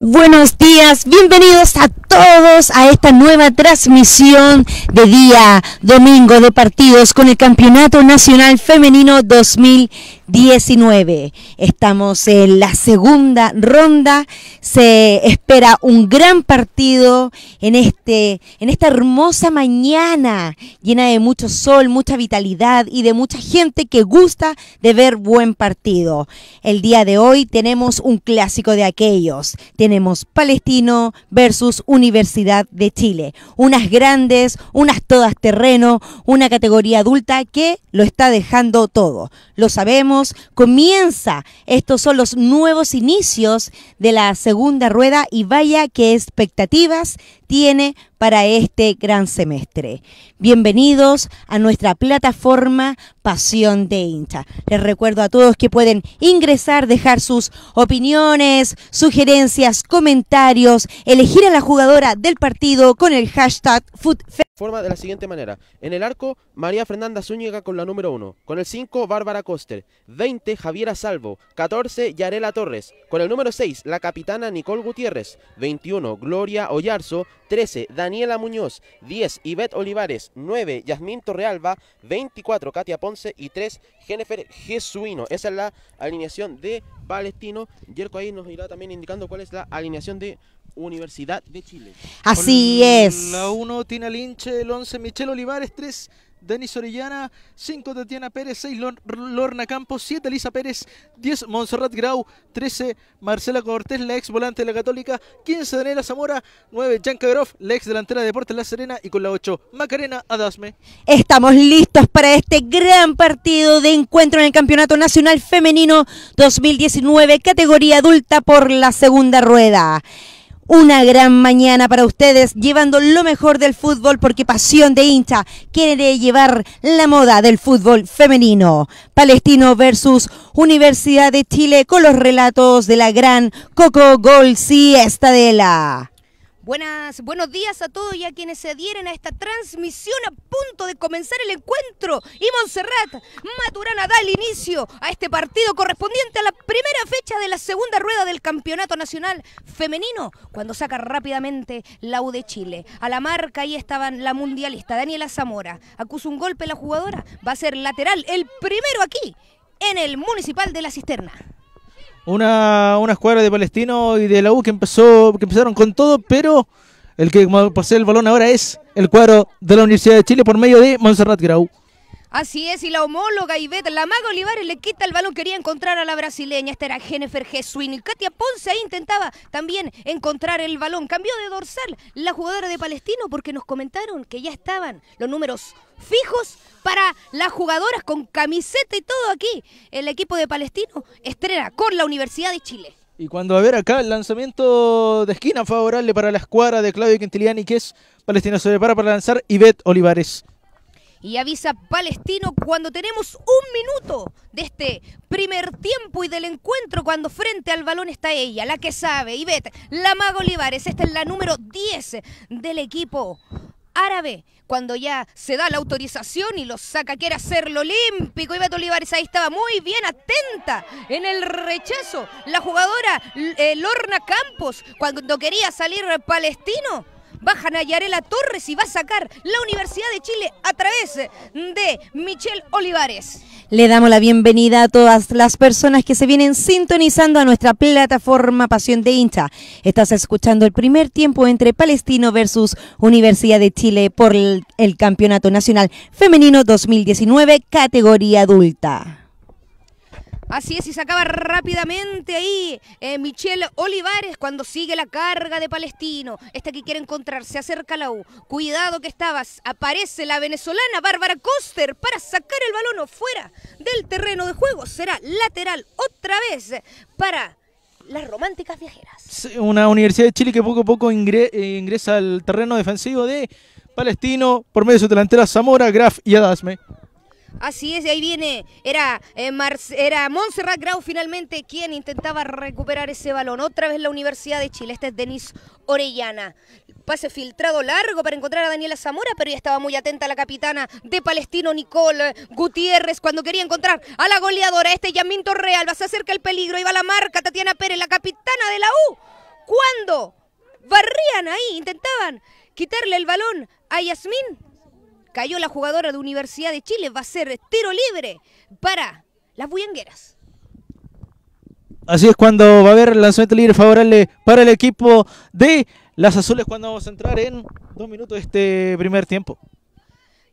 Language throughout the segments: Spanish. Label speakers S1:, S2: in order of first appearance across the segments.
S1: Buenos días, bienvenidos a todos a esta nueva transmisión de día domingo de partidos con el Campeonato Nacional Femenino 2000. 19. Estamos en la segunda ronda. Se espera un gran partido en este en esta hermosa mañana llena de mucho sol, mucha vitalidad y de mucha gente que gusta de ver buen partido. El día de hoy tenemos un clásico de aquellos. Tenemos Palestino versus Universidad de Chile. Unas grandes, unas todas terreno, una categoría adulta que lo está dejando todo. Lo sabemos comienza. Estos son los nuevos inicios de la segunda rueda y vaya que expectativas tiene para este gran semestre. Bienvenidos a nuestra plataforma Pasión de Incha, Les recuerdo a todos que pueden ingresar, dejar sus opiniones, sugerencias, comentarios, elegir a la jugadora del partido con el hashtag FootFest.
S2: Forma de la siguiente manera. En el arco, María Fernanda Zúñiga con la número 1. Con el 5, Bárbara Coster. 20, Javiera Salvo. 14, Yarela Torres. Con el número 6, la capitana Nicole Gutiérrez. 21, Gloria Ollarzo. 13, Daniela Daniela Muñoz, 10, Ivette Olivares, 9, Yasmín Torrealba, 24, Katia Ponce y 3, Jennifer Jesuino. Esa es la alineación de Palestino. Yerko ahí nos irá también indicando cuál es la
S3: alineación de Universidad de Chile.
S1: Así es. La
S3: 1, Tina Linche, el 11, Michelle Olivares, 3, Denis Orellana, 5 Tatiana Pérez, 6 Lorna Campos, 7 Elisa Pérez, 10 Montserrat Grau, 13 Marcela Cortés, la ex volante de la Católica, 15 Daniela Zamora, 9 Jan Grof, la ex delantera de Deportes La Serena y con la 8 Macarena Adasme.
S1: Estamos listos para este gran partido de encuentro en el Campeonato Nacional Femenino 2019, categoría adulta por la segunda rueda. Una gran mañana para ustedes, llevando lo mejor del fútbol porque Pasión de hincha quiere llevar la moda del fútbol femenino. Palestino versus Universidad de Chile con los relatos de la gran Coco Gol la
S4: Buenas, buenos días a todos y a quienes se adhieren a esta transmisión a punto de comenzar el encuentro. Y Montserrat Maturana da el inicio a este partido correspondiente a la primera fecha de la segunda rueda del Campeonato Nacional Femenino, cuando saca rápidamente la U de Chile. A la marca ahí estaban la mundialista Daniela Zamora. Acusa un golpe la jugadora. Va a ser lateral, el primero aquí, en el Municipal de la Cisterna
S3: una, una escuadra de Palestino y de la U que empezó que empezaron con todo, pero el que posee el balón ahora es el cuadro de la Universidad de Chile por medio de Monserrat Grau.
S4: Así es, y la homóloga Ivette La Maga Olivares le quita el balón, quería encontrar a la brasileña, esta era Jennifer Jesuín y Katia Ponce ahí intentaba también encontrar el balón, cambió de dorsal la jugadora de Palestino porque nos comentaron que ya estaban los números fijos para las jugadoras con camiseta y todo aquí, el equipo de Palestino estrena con la Universidad de Chile.
S3: Y cuando a ver acá el lanzamiento de esquina favorable para la escuadra de Claudio Quintiliani, que es Palestino, se prepara para lanzar Ivette Olivares
S4: y avisa Palestino cuando tenemos un minuto de este primer tiempo y del encuentro cuando frente al balón está ella, la que sabe, Ivette, la maga Olivares, esta es la número 10 del equipo árabe. Cuando ya se da la autorización y lo saca, quiere hacerlo olímpico. Ivette Olivares ahí estaba muy bien atenta en el rechazo. La jugadora eh, Lorna Campos, cuando quería salir palestino, bajan a Yarela Torres y va a sacar la Universidad de Chile a través de Michelle Olivares.
S1: Le damos la bienvenida a todas las personas que se vienen sintonizando a nuestra plataforma Pasión de Incha. Estás escuchando el primer tiempo entre Palestino versus Universidad de Chile por el Campeonato Nacional Femenino 2019, categoría adulta.
S4: Así es, y acaba rápidamente ahí eh, Michelle Olivares cuando sigue la carga de Palestino. Esta que quiere encontrarse, acerca a la U. Cuidado que estabas. Aparece la venezolana Bárbara Coster para sacar el balón fuera del terreno de juego. Será lateral otra vez para las románticas viajeras.
S3: una Universidad de Chile que poco a poco eh, ingresa al terreno defensivo de Palestino por medio de su delantera Zamora, Graf y Adasme.
S4: Así es, ahí viene, eh, era, Montserrat Grau finalmente quien intentaba recuperar ese balón. Otra vez la Universidad de Chile, este es Denis Orellana. Pase filtrado largo para encontrar a Daniela Zamora, pero ya estaba muy atenta la capitana de Palestino, Nicole Gutiérrez, cuando quería encontrar a la goleadora. Este Va a ser acerca el peligro, iba va la marca Tatiana Pérez, la capitana de la U. ¿Cuándo? Barrían ahí, intentaban quitarle el balón a Yasmin. Cayó la jugadora de Universidad de Chile. Va a ser tiro libre para las bullangueras.
S3: Así es cuando va a haber lanzamiento libre favorable para el equipo de las azules cuando vamos a entrar en dos minutos de este primer tiempo.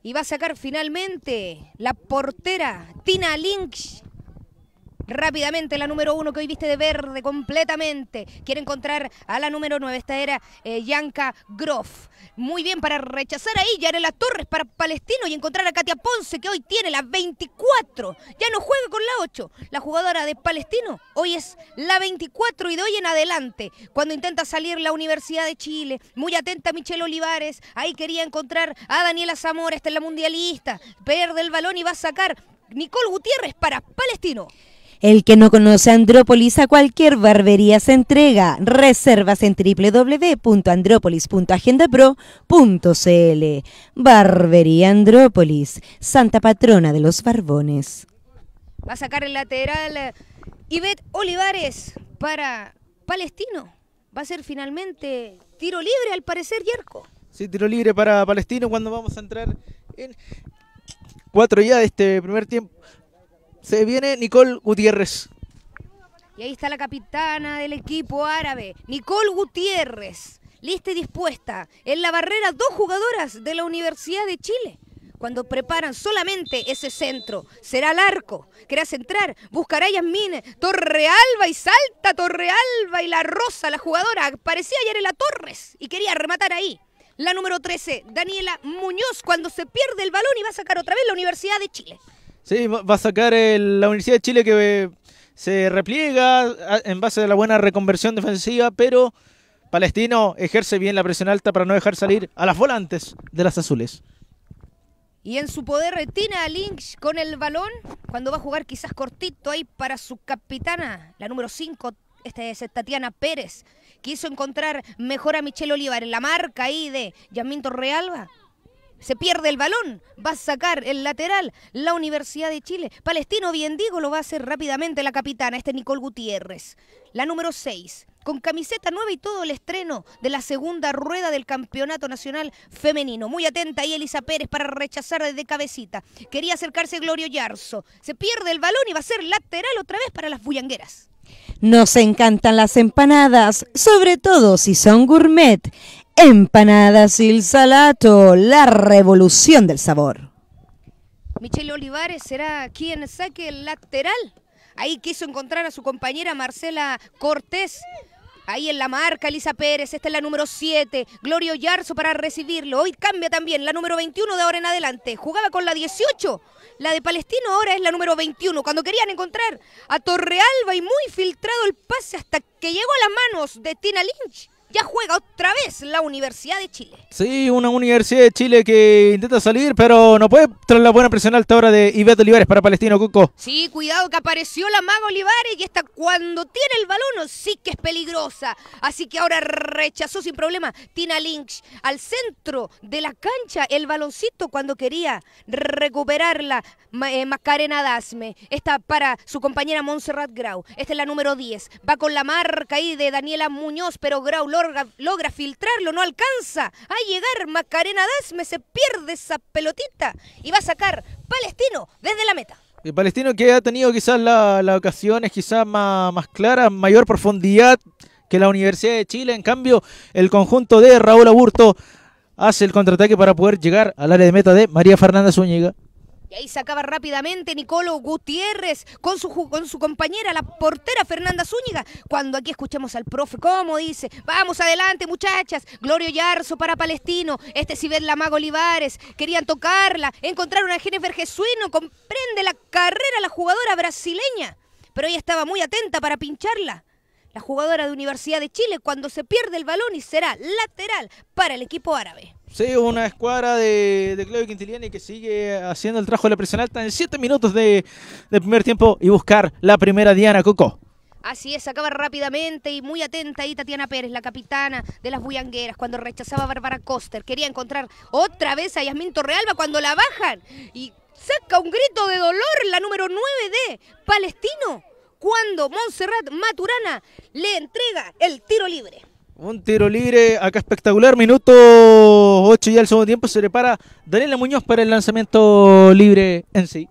S4: Y va a sacar finalmente la portera Tina Lynch Rápidamente la número uno que hoy viste de verde completamente. Quiere encontrar a la número nueve. Esta era eh, Yanka Groff. Muy bien para rechazar ahí Yarela Torres para Palestino y encontrar a Katia Ponce que hoy tiene la 24. Ya no juega con la 8. La jugadora de Palestino hoy es la 24 y de hoy en adelante. Cuando intenta salir la Universidad de Chile. Muy atenta Michelle Olivares. Ahí quería encontrar a Daniela Zamora. Esta es la mundialista. Perde el balón y va a sacar Nicole Gutiérrez para Palestino.
S1: El que no conoce Andrópolis a cualquier barbería se entrega. Reservas en www.andrópolis.agendapro.cl. Barbería Andrópolis, Santa Patrona de los Barbones.
S4: Va a sacar el lateral eh, Ivette Olivares para Palestino. Va a ser finalmente tiro libre al parecer Yerko.
S3: Sí, tiro libre para Palestino cuando vamos a entrar en cuatro ya de este primer tiempo se viene Nicole Gutiérrez.
S4: Y ahí está la capitana del equipo árabe, Nicole Gutiérrez, lista y dispuesta. En la barrera, dos jugadoras de la Universidad de Chile. Cuando preparan solamente ese centro, será el arco. Querás entrar, buscará Yasmine, Torrealba y salta Torrealba y la Rosa, la jugadora. Parecía la Torres y quería rematar ahí. La número 13, Daniela Muñoz, cuando se pierde el balón y va a sacar otra vez la Universidad de Chile.
S3: Sí, va a sacar la Universidad de Chile que eh, se repliega en base a la buena reconversión defensiva, pero Palestino ejerce bien la presión alta para no dejar salir a las volantes de las azules.
S4: Y en su poder retina a Lynch con el balón cuando va a jugar quizás cortito ahí para su capitana, la número 5, esta Tatiana Pérez. Quiso encontrar mejor a Michelle Olivar en la marca ahí de Yamín Torrealba se pierde el balón, va a sacar el lateral la Universidad de Chile. Palestino, bien digo, lo va a hacer rápidamente la capitana, este Nicole Gutiérrez, la número 6, con camiseta nueva y todo el estreno de la segunda rueda del Campeonato Nacional Femenino. Muy atenta ahí Elisa Pérez para rechazar desde cabecita. Quería acercarse Glorio Yarzo, se pierde el balón y va a ser lateral otra vez para las bullangueras.
S1: Nos encantan las empanadas, sobre todo si son gourmet. Empanadas y salato, la revolución del sabor.
S4: Michelle Olivares será quien saque el lateral. Ahí quiso encontrar a su compañera Marcela Cortés. Ahí en la marca, Elisa Pérez, esta es la número 7, Gloria Yarzo para recibirlo. Hoy cambia también, la número 21 de ahora en adelante. Jugaba con la 18, la de Palestino ahora es la número 21. Cuando querían encontrar a Torrealba y muy filtrado el pase hasta que llegó a las manos de Tina Lynch ya juega otra vez la Universidad de Chile.
S3: Sí, una Universidad de Chile que intenta salir, pero no puede tras la buena presión alta ahora de Ivette Olivares para Palestino Cuco.
S4: Sí, cuidado que apareció la maga Olivares y esta cuando tiene el balón sí que es peligrosa. Así que ahora rechazó sin problema Tina Lynch al centro de la cancha el baloncito cuando quería recuperarla eh, Macarena Dasme. Esta para su compañera Montserrat Grau. Esta es la número 10. Va con la marca ahí de Daniela Muñoz, pero Grau Lor logra, filtrarlo, no alcanza a llegar. Macarena Dasme se pierde esa pelotita y va a sacar Palestino desde la meta.
S3: El palestino que ha tenido quizás las la ocasiones quizás más, más claras, mayor profundidad que la Universidad de Chile. En cambio, el conjunto de Raúl Aburto hace el contraataque para poder llegar al área de meta de María Fernanda Zúñiga.
S4: Y ahí sacaba rápidamente Nicolo Gutiérrez con su, con su compañera, la portera Fernanda Zúñiga. Cuando aquí escuchamos al profe, ¿cómo dice? Vamos adelante, muchachas. Glorio Yarzo para Palestino. Este Ciber Lamago Olivares. Querían tocarla. Encontraron a Jennifer Jesuino. Comprende la carrera la jugadora brasileña. Pero ella estaba muy atenta para pincharla. La jugadora de Universidad de Chile cuando se pierde el balón y será lateral para el equipo árabe.
S3: Sí, una escuadra de, de Claudio Quintiliani que sigue haciendo el trabajo de la presión alta en siete minutos de, primer tiempo y buscar la primera Diana Coco.
S4: Así es, acaba rápidamente y muy atenta ahí Tatiana Pérez, la capitana de las Bullangueras, cuando rechazaba a Bárbara Coster. Quería encontrar otra vez a Yasmin Torrealba cuando la bajan y saca un grito de dolor la número 9 de Palestino cuando Montserrat Maturana le entrega el tiro libre. Un
S3: tiro libre acá espectacular. Minuto 8 y al segundo tiempo. Se prepara Daniela Muñoz para el lanzamiento libre en sí.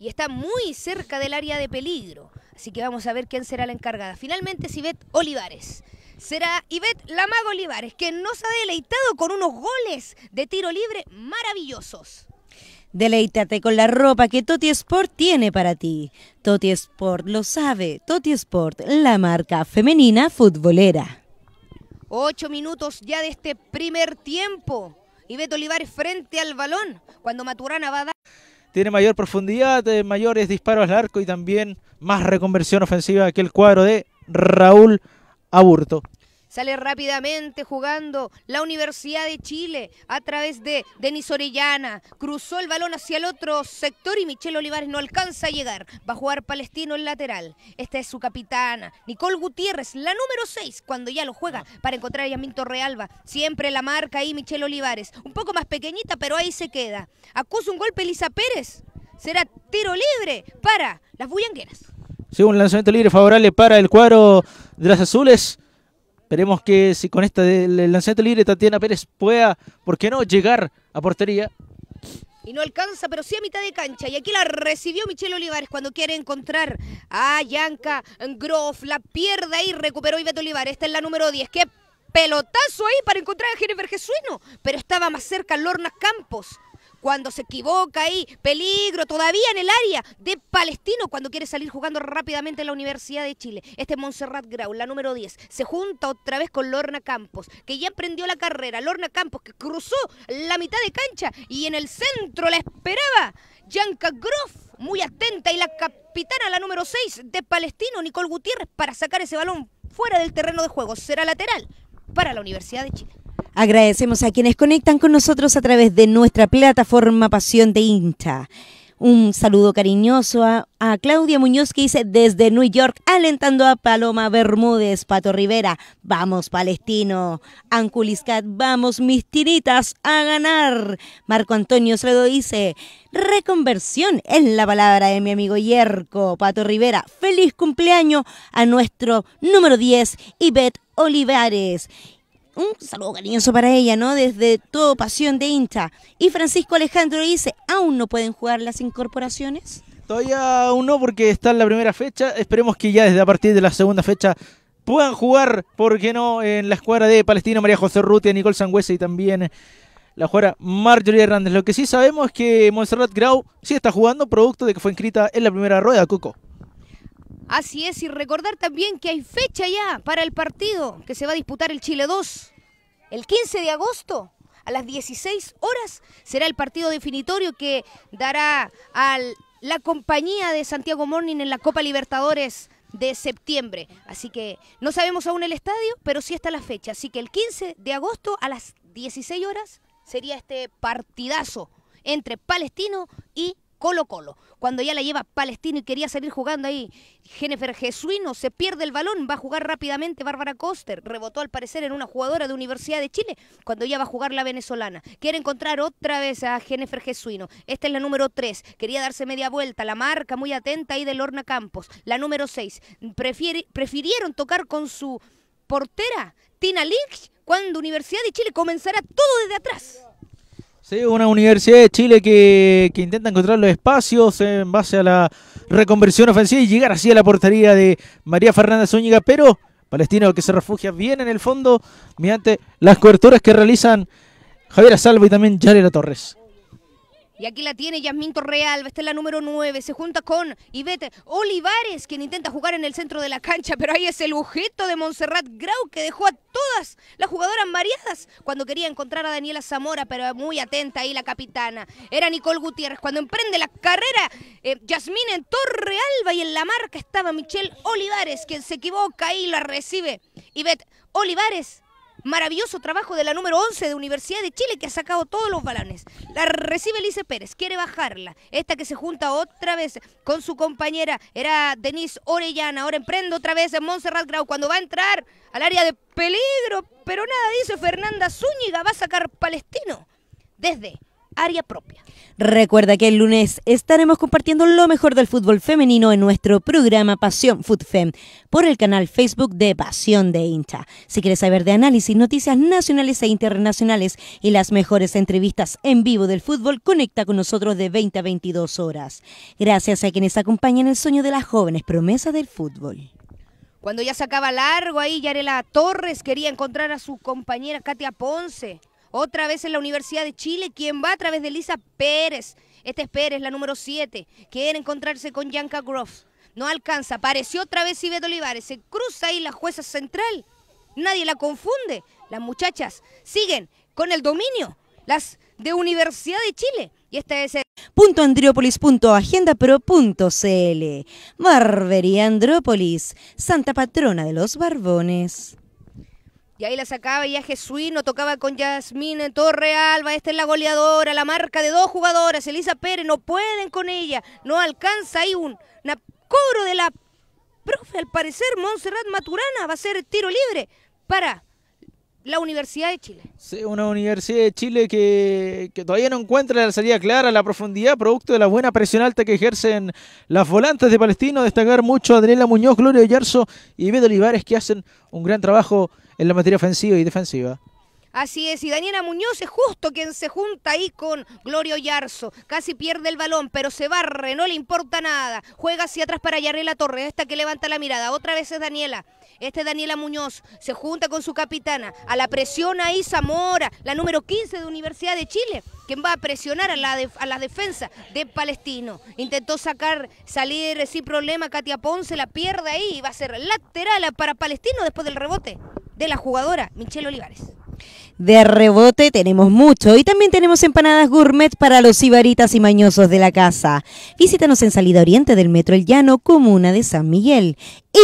S4: Y está muy cerca del área de peligro. Así que vamos a ver quién será la encargada. Finalmente es Ivette Olivares. Será Ivette Lamago Olivares, que nos ha deleitado con unos goles de tiro libre maravillosos.
S1: Deleítate con la ropa que Toti Sport tiene para ti. Toti Sport lo sabe. Toti Sport, la marca femenina futbolera.
S4: Ocho minutos ya de este primer tiempo. Y Beto Olivares frente al balón cuando Maturana va a dar.
S3: Tiene mayor profundidad, eh, mayores disparos al arco y también más reconversión ofensiva que el cuadro de Raúl Aburto.
S4: Sale rápidamente jugando la Universidad de Chile a través de Denis Orellana. Cruzó el balón hacia el otro sector y Michelle Olivares no alcanza a llegar. Va a jugar Palestino en lateral. Esta es su capitana, Nicole Gutiérrez, la número 6, cuando ya lo juega para encontrar a Yamín Torrealba. Siempre la marca ahí Michelle Olivares. Un poco más pequeñita, pero ahí se queda. Acusa un golpe Elisa Pérez. Será tiro libre para las bullangueras.
S3: Sí, un lanzamiento libre favorable para el cuadro de las azules. Esperemos que si con este del lanzamiento libre Tatiana Pérez pueda, ¿por qué no?, llegar a portería.
S4: Y no alcanza, pero sí a mitad de cancha. Y aquí la recibió Michelle Olivares cuando quiere encontrar a Yanka Groff. La pierde y recuperó Ivette Olivares. Esta es la número 10. ¡Qué pelotazo ahí para encontrar a Jennifer Jesuino! Pero estaba más cerca Lorna Campos cuando se equivoca ahí, peligro todavía en el área de Palestino cuando quiere salir jugando rápidamente en la Universidad de Chile. Este Montserrat Grau, la número 10, se junta otra vez con Lorna Campos, que ya emprendió la carrera. Lorna Campos que cruzó la mitad de cancha y en el centro la esperaba Yanka Groff, muy atenta y la capitana, la número 6 de Palestino, Nicole Gutiérrez, para sacar ese balón fuera del terreno de juego. Será lateral para la Universidad de Chile.
S1: Agradecemos a quienes conectan con nosotros a través de nuestra plataforma Pasión de Insta. Un saludo cariñoso a, Claudia Muñoz que dice desde New York, alentando a Paloma Bermúdez, Pato Rivera, vamos Palestino, Anculiscat, vamos mis tiritas a ganar. Marco Antonio Sledo dice, reconversión es la palabra de mi amigo Yerko, Pato Rivera, feliz cumpleaños a nuestro número 10, Ibet Olivares un saludo cariñoso para ella, ¿no? Desde todo pasión de hincha. Y Francisco Alejandro dice, ¿aún no pueden jugar las incorporaciones? Todavía aún no
S3: porque está en la primera fecha. Esperemos que ya desde a partir de la segunda fecha puedan jugar, ¿por qué no? En la escuadra de Palestina, María José Ruti, Nicole Sangüesa y también la jugadora Marjorie Hernández. Lo que sí sabemos es que Montserrat Grau sí está jugando, producto de que fue inscrita en la primera rueda, Coco.
S4: Así es, y recordar también que hay fecha ya para el partido que se va a disputar el Chile 2. El 15 de agosto, a las 16 horas, será el partido definitorio que dará a la compañía de Santiago Morning en la Copa Libertadores de septiembre. Así que no sabemos aún el estadio, pero sí está la fecha. Así que el 15 de agosto a las 16 horas sería este partidazo entre Palestino y Colo Colo. Cuando ya la lleva Palestino y quería salir jugando ahí, Jennifer Jesuino se pierde el balón, va a jugar rápidamente Bárbara Coster, rebotó al parecer en una jugadora de Universidad de Chile, cuando ya va a jugar la venezolana. Quiere encontrar otra vez a Jennifer Jesuino, esta es la número tres. quería darse media vuelta, la marca muy atenta ahí de Lorna Campos, la número 6, prefirieron tocar con su portera, Tina Lynch, cuando Universidad de Chile comenzará todo desde atrás. Sí,
S3: una universidad de Chile que, que, intenta encontrar los espacios en base a la reconversión ofensiva y llegar así a la portería de María Fernanda Zúñiga, pero Palestino que se refugia bien en el fondo mediante las coberturas que realizan Javier Salvo y también Yarela Torres.
S4: Y aquí la tiene Yasmín Torrealba, está en la número 9, se junta con Ivete Olivares, quien intenta jugar en el centro de la cancha, pero ahí es el objeto de Montserrat Grau que dejó a todas las jugadoras mareadas cuando quería encontrar a Daniela Zamora, pero muy atenta ahí la capitana. Era Nicole Gutiérrez, cuando emprende la carrera, eh, Yasmín en Torrealba y en la marca estaba Michelle Olivares, quien se equivoca y la recibe. Ivete Olivares Maravilloso trabajo de la número 11 de Universidad de Chile que ha sacado todos los balones. La recibe Elise Pérez, quiere bajarla. Esta que se junta otra vez con su compañera, era Denise Orellana. Ahora emprende otra vez en Montserrat Grau cuando va a entrar al área de peligro, pero nada dice Fernanda Zúñiga, va a sacar Palestino. Desde
S1: área propia. Recuerda que el lunes estaremos compartiendo lo mejor del fútbol femenino en nuestro programa Pasión Fem por el canal Facebook de Pasión de Incha. Si quieres saber de análisis, noticias nacionales e internacionales y las mejores entrevistas en vivo del fútbol, conecta con nosotros de 20 a 22 horas. Gracias a quienes acompañan el sueño de las jóvenes promesas del fútbol.
S4: Cuando ya sacaba
S1: largo ahí, Yarela
S4: Torres quería encontrar a su compañera Katia Ponce. Otra vez en la Universidad de Chile, quien va a través de Lisa Pérez. Esta es Pérez, la número 7. Quiere encontrarse con Yanka Groff. No alcanza. Apareció otra vez Ibeto Olivares. Se cruza ahí la jueza central. Nadie la confunde. Las muchachas siguen con el dominio. Las de Universidad de Chile. Y esta es el...
S1: Punto Barbería Andrópolis, Santa Patrona de los Barbones.
S4: Y ahí la sacaba ya Jesuino, tocaba con Yasmín Torrealba. Esta es la goleadora, la marca de dos jugadoras. Elisa Pérez, no pueden con ella. No alcanza ahí un una cobro de la profe, al parecer, Montserrat Maturana. Va a ser tiro libre para la Universidad de Chile.
S3: Sí, una Universidad de Chile que, todavía no encuentra la salida clara, la profundidad, producto de la buena presión alta que ejercen las volantes de Palestino. Destacar mucho a Adriela Muñoz, Gloria Yarzo y Beto Olivares, que hacen un gran trabajo en la materia ofensiva y defensiva.
S4: Así es, y Daniela Muñoz es justo quien se junta ahí con Gloria Yarzo. Casi pierde el balón, pero se barre, no le importa nada. Juega hacia atrás para La Torres, esta que levanta la mirada. Otra vez es Daniela. Este Daniela Muñoz, se junta con su capitana. A la presión ahí Zamora, la número 15 de Universidad de Chile, quien va a presionar a la, a la defensa de Palestino. Intentó sacar, salir sin problema Katia Ponce, la pierde ahí y va a ser lateral para Palestino después del rebote de la jugadora Michelle Olivares.
S1: De rebote tenemos mucho y también tenemos empanadas gourmet para los ibaritas y mañosos de la casa. Visítanos en salida oriente del Metro El Llano, comuna de San Miguel.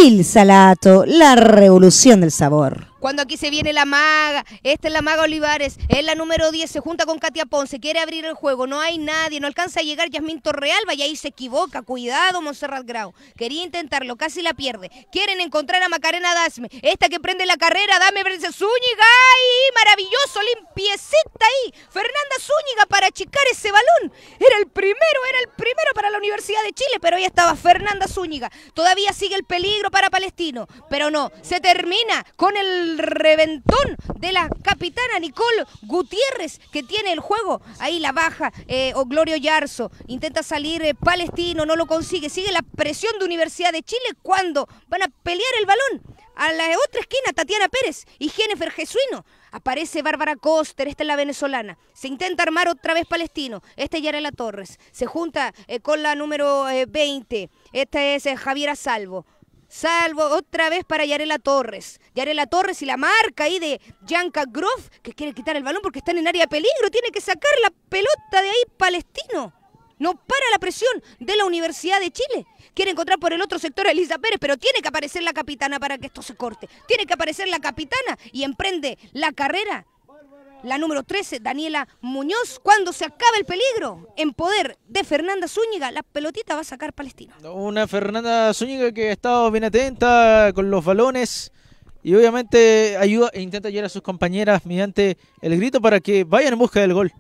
S1: Il Salato, la revolución del sabor.
S4: Cuando aquí se viene la maga, esta es la maga Olivares, es la número 10, se junta con Katia Ponce, quiere abrir el juego, no hay nadie, no alcanza a llegar Yasmín Torrealba y ahí se equivoca. Cuidado, Monserrat Grau. Quería intentarlo, casi la pierde. Quieren encontrar a Macarena Dasme, esta que prende la carrera, Dame vence Zúñiga y maravilloso, limpiecita ahí. Fernanda Zúñiga para achicar ese balón. Era el primero, era el primero para la Universidad de Chile, pero ahí estaba Fernanda Zúñiga. Todavía sigue el peligro para Palestino, pero no, se termina con el reventón de la capitana Nicole Gutiérrez que tiene el juego. Ahí la baja eh, o Glorio Yarzo. Intenta salir eh, Palestino, no lo consigue. Sigue la presión de Universidad de Chile cuando van a pelear el balón. A la otra esquina, Tatiana Pérez y Jennifer Jesuino. Aparece Bárbara Coster, esta es la venezolana. Se intenta armar otra vez Palestino. Esta es Yarela Torres. Se junta eh, con la número 20. Esta es Javier Asalvo. Salvo. Salvo otra vez para Yarela Torres. Yarela Torres y la marca ahí de Janka Groff, que quiere quitar el balón porque están en área de peligro. Tiene que sacar la pelota de ahí Palestino. No para la presión de la Universidad de Chile. Quiere encontrar por el otro sector a Elisa Pérez, pero tiene que aparecer la capitana para que esto se corte. Tiene que aparecer la capitana y emprende la carrera la número 13, Daniela Muñoz. Cuando se acabe el peligro, en poder de Fernanda Zúñiga, la pelotita va a sacar Palestina.
S3: Una Fernanda Zúñiga que ha estado bien atenta con los balones y obviamente ayuda e intenta ayudar a sus compañeras mediante el grito para que vayan en busca del gol.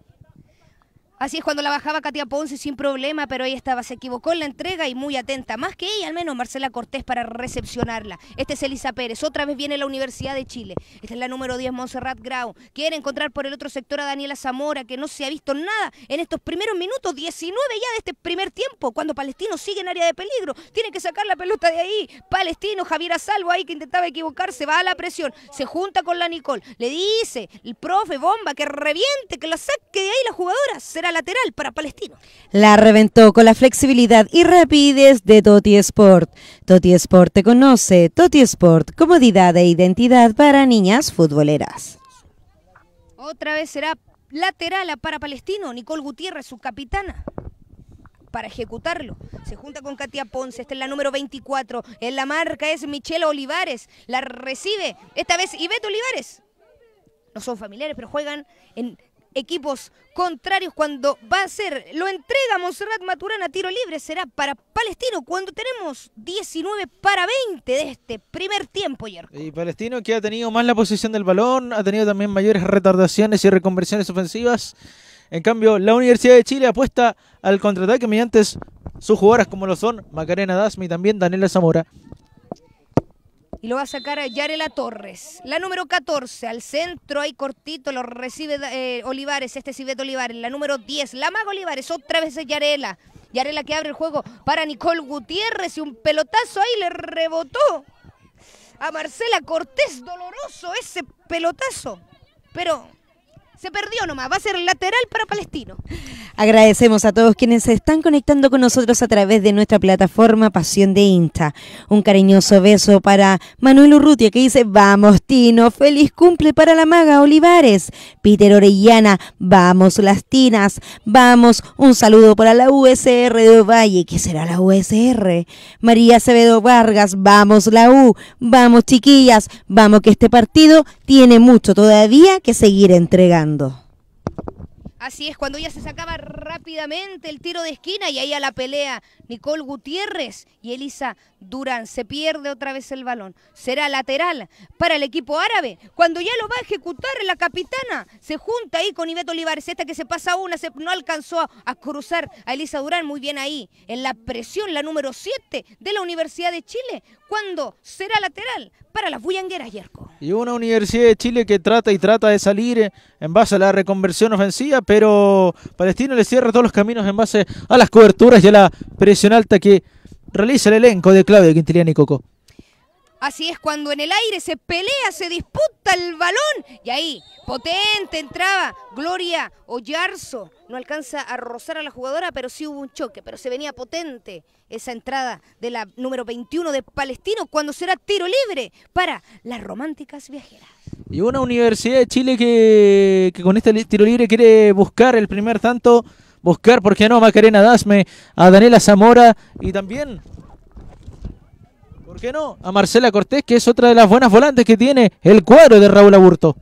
S4: Así es, cuando la bajaba Katia Ponce sin problema, pero ahí estaba, se equivocó en la entrega y muy atenta, más que ella al menos Marcela Cortés para recepcionarla. Este es Elisa Pérez, otra vez viene la Universidad de Chile. Esta es la número 10, Montserrat Grau. Quiere encontrar por el otro sector a Daniela Zamora, que no se ha visto nada en estos primeros minutos, 19 ya de este primer tiempo, cuando Palestino sigue en área de peligro. Tiene que sacar la pelota de ahí. Palestino, Javier salvo ahí que intentaba equivocarse, va a la presión, se junta con la Nicole, le dice el profe Bomba que reviente, que la saque de ahí la jugadora. Será lateral para
S1: Palestino. La reventó con la flexibilidad y rapidez de Toti Sport. Toti Sport te conoce. Toti Sport, comodidad e identidad para niñas futboleras.
S4: Otra vez será lateral para Palestino, Nicole Gutiérrez, su capitana para ejecutarlo. Se junta con Katia Ponce, esta es la número 24. En la marca es Michelle Olivares. La recibe esta vez Ivette Olivares. No son familiares, pero juegan en equipos contrarios cuando va a ser. Lo entrega Monserrat Maturana, tiro libre será para Palestino cuando tenemos 19 para 20 de este primer tiempo, ayer.
S3: Y Palestino que ha tenido más la posición del balón, ha tenido también mayores retardaciones y reconversiones ofensivas. En cambio, la Universidad de Chile apuesta al contraataque mediante sus jugadoras como lo son Macarena Dasmi y también Daniela Zamora
S4: y lo va a sacar a Yarela Torres. La número 14, al centro, ahí cortito, lo recibe eh, Olivares, este Cibeto Olivares. La número 10, la maga Olivares, otra vez es Yarela. Yarela que abre el juego para Nicole Gutiérrez y un pelotazo ahí le rebotó a Marcela Cortés, doloroso ese pelotazo. Pero se perdió nomás, va a ser lateral para Palestino.
S1: Agradecemos a todos quienes se están conectando con nosotros a través de nuestra plataforma Pasión de Insta. Un cariñoso beso para Manuel Urrutia que dice, vamos Tino, feliz cumple para la maga Olivares. Peter Orellana, vamos las tinas, vamos, un saludo para la USR de Valle que será la USR. María Acevedo Vargas, vamos la U, vamos chiquillas, vamos que este partido tiene mucho todavía que seguir entregando.
S4: Así es, cuando ya se sacaba rápidamente el tiro de esquina y ahí a la pelea Nicole Gutiérrez y Elisa Durán. Se pierde otra vez el balón. Será lateral para el equipo árabe. Cuando ya lo va a ejecutar la capitana, se junta ahí con Ivette Olivares. Esta que se pasa una, no alcanzó a, a, cruzar a Elisa Durán. Muy bien ahí, en la presión, la número 7 de la Universidad de Chile. Cuando será lateral para las
S3: Y una Universidad de Chile que trata y trata de salir eh, en base a la reconversión ofensiva, pero Palestino le cierra todos los caminos en base a las coberturas y a la presión alta que realiza el elenco de Claudio Quintiliani y Coco.
S4: Así es, cuando en el aire se pelea, se disputa el balón. Y ahí, potente entraba Gloria Ollarzo. No alcanza a rozar a la jugadora, pero sí hubo un choque. Pero se venía potente esa entrada de la número 21 de Palestino cuando será tiro libre para las románticas viajeras.
S3: Y una Universidad de Chile que, con este tiro libre quiere buscar el primer tanto buscar, ¿por qué no? Macarena Dasme, a Daniela Zamora y también ¿Por qué no? A Marcela Cortés, que es otra de las buenas volantes que tiene el cuadro de Raúl Aburto.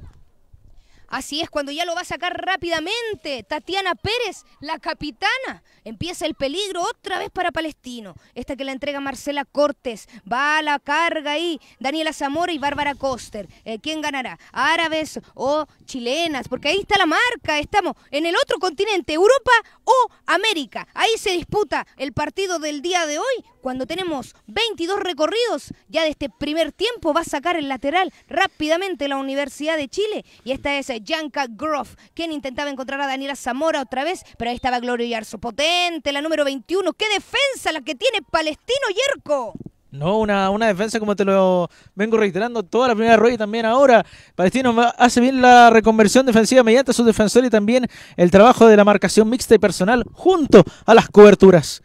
S4: Así es, cuando ya lo va a sacar rápidamente Tatiana Pérez, la capitana, Empieza el peligro otra vez para Palestino. Esta que la entrega Marcela Cortés. Va a la carga ahí Daniela Zamora y Bárbara Coster. Eh, ¿Quién ganará? ¿Árabes o chilenas? Porque ahí está la marca. Estamos en el otro continente, Europa o América. Ahí se disputa el partido del día de hoy. Cuando tenemos 22 recorridos, ya de este primer tiempo va a sacar el lateral rápidamente la Universidad de Chile. Y esta es Janka Groff, quien intentaba encontrar a Daniela Zamora otra vez, pero ahí estaba Gloria Yarzo Potente la número 21. ¡Qué defensa la que tiene Palestino Yerko!
S3: No, una, una, defensa como te lo vengo reiterando toda la primera rueda y también ahora. Palestino hace bien la reconversión defensiva mediante su defensor y también el trabajo de la marcación mixta y personal junto a las coberturas.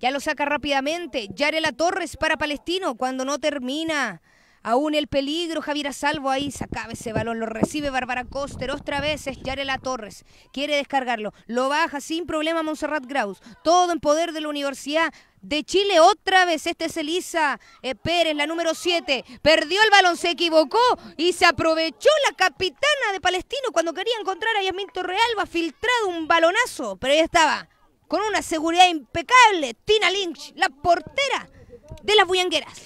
S4: Ya lo saca rápidamente. Yarela Torres para Palestino cuando no termina Aún el peligro, Javier a salvo ahí, sacaba ese balón, lo recibe Bárbara Coster, otra vez es Yarela Torres, quiere descargarlo, lo baja sin problema Monserrat Graus, todo en poder de la Universidad de Chile, otra vez, este es Elisa eh, Pérez, la número 7, perdió el balón, se equivocó y se aprovechó la capitana de Palestino cuando quería encontrar a Yasmín Torrealba, filtrado un balonazo, pero ahí estaba, con una seguridad impecable, Tina Lynch, la portera de las Bullangueras.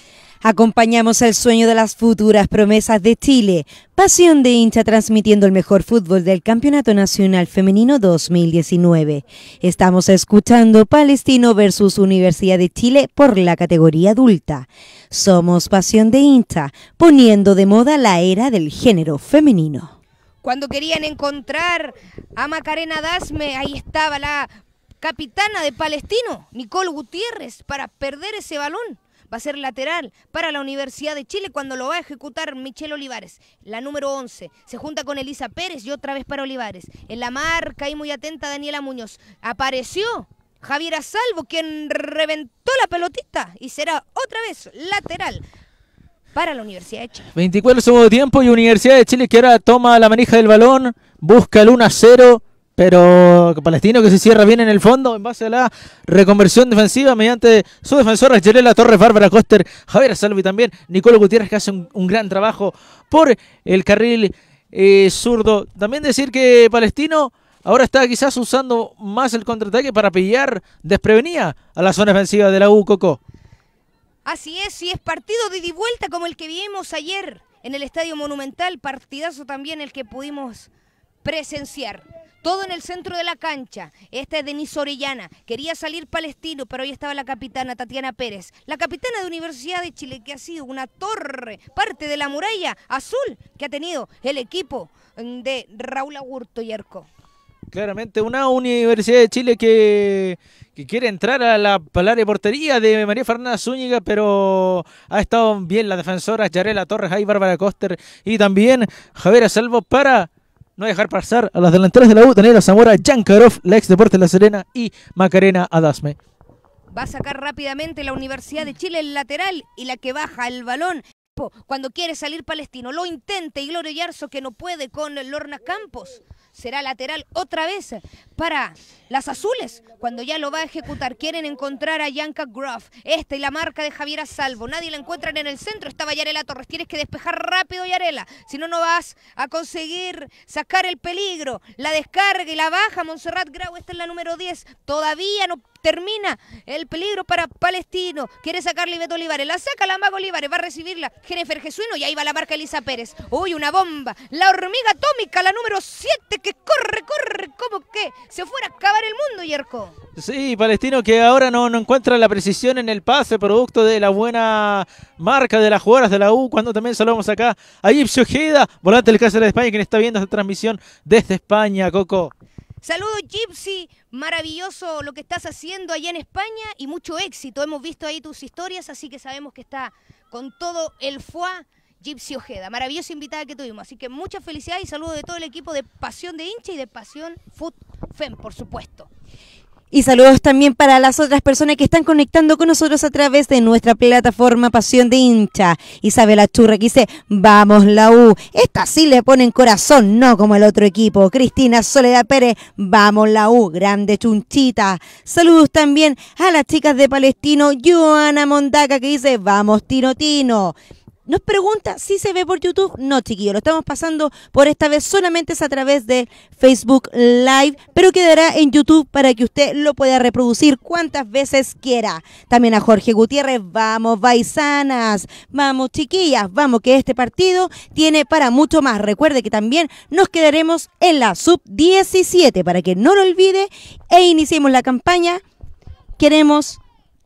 S1: Acompañamos el sueño de las futuras promesas de Chile. Pasión de hincha transmitiendo el mejor fútbol del Campeonato Nacional Femenino 2019. Estamos escuchando Palestino versus Universidad de Chile por la categoría adulta. Somos Pasión de hincha, poniendo de moda la era del género femenino.
S4: Cuando querían encontrar a Macarena Dasme, ahí estaba la capitana de Palestino, Nicole Gutiérrez, para perder ese balón va a ser lateral para la Universidad de Chile cuando lo va a ejecutar Michelle Olivares. La número 11 se junta con Elisa Pérez y otra vez para Olivares. En la marca y muy atenta Daniela Muñoz. Apareció Javier Asalvo quien reventó la pelotita y será otra vez lateral para la Universidad de Chile.
S3: 24 segundos de tiempo y Universidad de Chile que ahora toma la manija del balón, busca el 1 0 pero Palestino que se cierra bien en el fondo en base a la reconversión defensiva mediante su defensora la Torres, Bárbara Coster, Javier Salvi también, Nicolo Gutiérrez que hace un, gran trabajo por el carril eh, zurdo. También decir que Palestino ahora está quizás usando más el contraataque para pillar desprevenida a la zona defensiva de la UCOCO.
S4: Así es, y es partido de ida vuelta como el que vimos ayer en el Estadio Monumental, partidazo también el que pudimos presenciar todo en el centro de la cancha. Esta es Denise Orellana. Quería salir palestino, pero hoy estaba la capitana Tatiana Pérez, la capitana de Universidad de Chile, que ha sido una torre, parte de la muralla azul que ha tenido el equipo mm, de Raúl Agurto y Arco.
S3: Claramente una Universidad de Chile que, quiere entrar a la, palabra de portería de María Fernanda Zúñiga, pero ha estado bien la defensora, Yarela Torres, ahí Bárbara Coster y también Javier Salvo para no dejar pasar a las delanteras de la U, Daniela Zamora, Yankarov, la ex Deportes La Serena y Macarena Adasme.
S4: Va a sacar rápidamente la Universidad de Chile el lateral y la que baja el balón. Cuando quiere salir Palestino, lo intenta y Gloria Yarzo que no puede con Lorna Campos será lateral otra vez para las azules cuando ya lo va a ejecutar. Quieren encontrar a Yanka Gruff Esta y la marca de Javier a salvo. Nadie la encuentran en el centro. Estaba Yarela Torres. Tienes que despejar rápido, Yarela. Si no, no vas a conseguir sacar el peligro. La descarga y la baja Montserrat Grau. Esta es la número 10. Todavía no termina el peligro para Palestino. Quiere sacar Beto Olivares. La saca la mago Olivares. Va a recibirla Jennifer Jesuino y ahí va la marca Elisa Pérez. Uy, una bomba. La hormiga atómica, la número 7 que corre, corre. Como que se fuera a acabar el mundo, Yerko.
S3: Sí, Palestino que ahora no, no encuentra la precisión en el pase, producto de la buena marca de las jugadoras de la U. Cuando también saludamos acá a Gipsio Ojeda, volante del Cáceres de España, quien está viendo esta transmisión desde España, Coco.
S4: Saludos Gypsy, maravilloso lo que estás haciendo allá en España y mucho éxito. Hemos visto ahí tus historias, así que sabemos que está con todo el foie Gypsy Ojeda, maravillosa invitada que tuvimos. Así que muchas felicidades y saludos de todo el equipo de Pasión de Hincha y de Pasión Food FEM, por supuesto.
S1: Y saludos también para las otras personas que están conectando con nosotros a través de nuestra plataforma Pasión de Hincha. Isabela Churra que dice, vamos la U. Esta sí le pone en corazón, no como el otro equipo. Cristina Soledad Pérez, vamos la U. Grande chunchita. Saludos también a las chicas de Palestino, Joana Mondaca que dice, vamos Tino Tino. Nos pregunta si se ve por YouTube. No, chiquillo, lo estamos pasando por esta vez solamente es a través de Facebook Live, pero quedará en YouTube para que usted lo pueda reproducir cuantas veces quiera. También a Jorge Gutiérrez, vamos, baisanas, vamos, chiquillas, vamos, que este partido tiene para mucho más. Recuerde que también nos quedaremos en la sub-17 para que no lo olvide e iniciemos la campaña. Queremos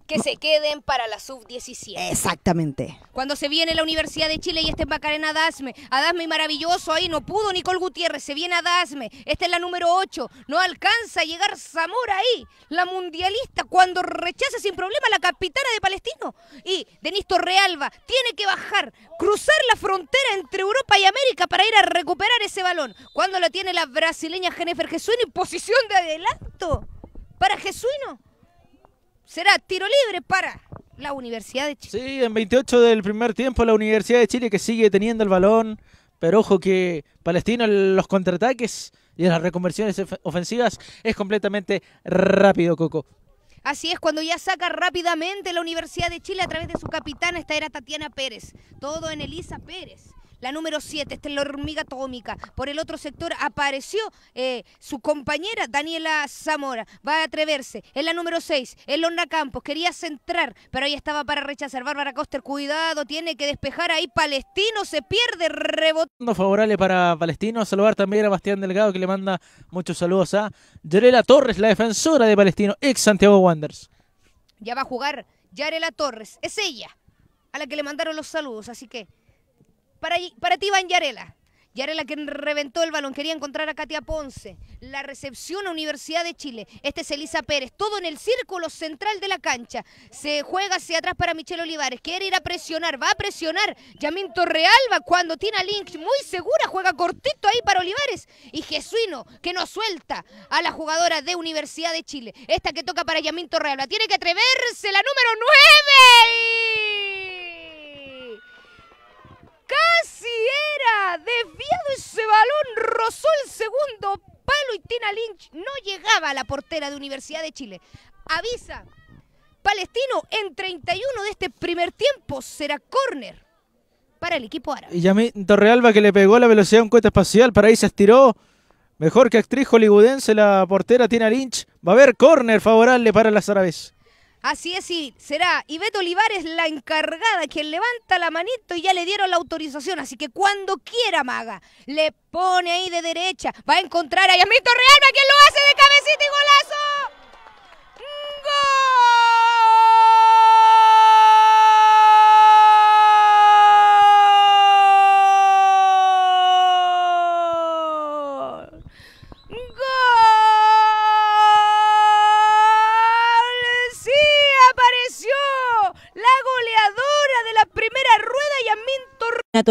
S4: que se queden para la sub-17.
S1: Exactamente.
S4: Cuando se viene la Universidad de Chile y este es Macarena Dasme, Adasme maravilloso, ahí no pudo Nicole Gutiérrez, se viene Adasme, esta es la número 8, no alcanza a llegar Zamora ahí, la mundialista, cuando rechaza sin problema la capitana de Palestino. Y Denis Torrealba tiene que bajar, cruzar la frontera entre Europa y América para ir a recuperar ese balón. Cuando lo tiene la brasileña Jennifer Jesuino en posición de adelanto para Jesuino será tiro libre para la Universidad
S3: de Chile. Sí, en 28 del primer tiempo la Universidad de Chile que sigue teniendo el balón, pero ojo que Palestino en los contraataques y en las reconversiones ofensivas
S4: es completamente
S3: rápido, Coco.
S4: Así es, cuando ya saca rápidamente la Universidad de Chile a través de su capitana, esta era Tatiana Pérez. Todo en Elisa Pérez la número 7, esta es la hormiga atómica. Por el otro sector apareció eh, su compañera Daniela Zamora. Va a atreverse. Es la número 6, el Campos. Quería centrar, pero ahí estaba para rechazar. Bárbara Coster, cuidado, tiene que despejar ahí. Palestino se pierde, rebotando.
S3: Favorable para Palestino. Saludar también a Bastián Delgado que le manda muchos saludos a Yarela Torres, la defensora de Palestino, ex Santiago Wanderers.
S4: Ya va a jugar Yarela Torres. Es ella a la que le mandaron los saludos, así que para, para ti, en Yarela. Yarela que reventó el balón, quería encontrar a Katia Ponce. La recepción a Universidad de Chile. Este es Elisa Pérez, todo en el círculo central de la cancha. Se juega hacia atrás para Michelle Olivares, quiere ir a presionar, va a presionar. Yamin va cuando tiene a Lynch muy segura, juega cortito ahí para Olivares. Y Jesuino que no suelta a la jugadora de Universidad de Chile. Esta que toca para Yamin la tiene que atreverse la número 9. Casi era desviado ese balón, rozó el segundo palo y Tina Lynch no llegaba a la portera de Universidad de Chile. Avisa, Palestino en 31 de este primer tiempo será córner para el equipo árabe.
S3: Y Yamil Torrealba que le pegó la velocidad a un cohete espacial, para ahí se estiró. Mejor que actriz hollywoodense, la portera Tina Lynch. Va a haber córner favorable para las árabes.
S4: Así es, y será Olivar Olivares la encargada, quien levanta la manito y ya le dieron la autorización. Así que cuando quiera, maga, le pone ahí de derecha. Va a encontrar a Real, Torrealba, quien lo hace de cabecita y golazo.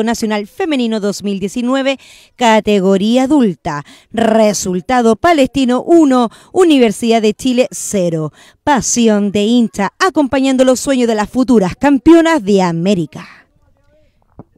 S1: Nacional Femenino 2019, categoría adulta. Resultado Palestino 1, Universidad de Chile 0. Pasión de hincha acompañando los sueños de las futuras campeonas de América.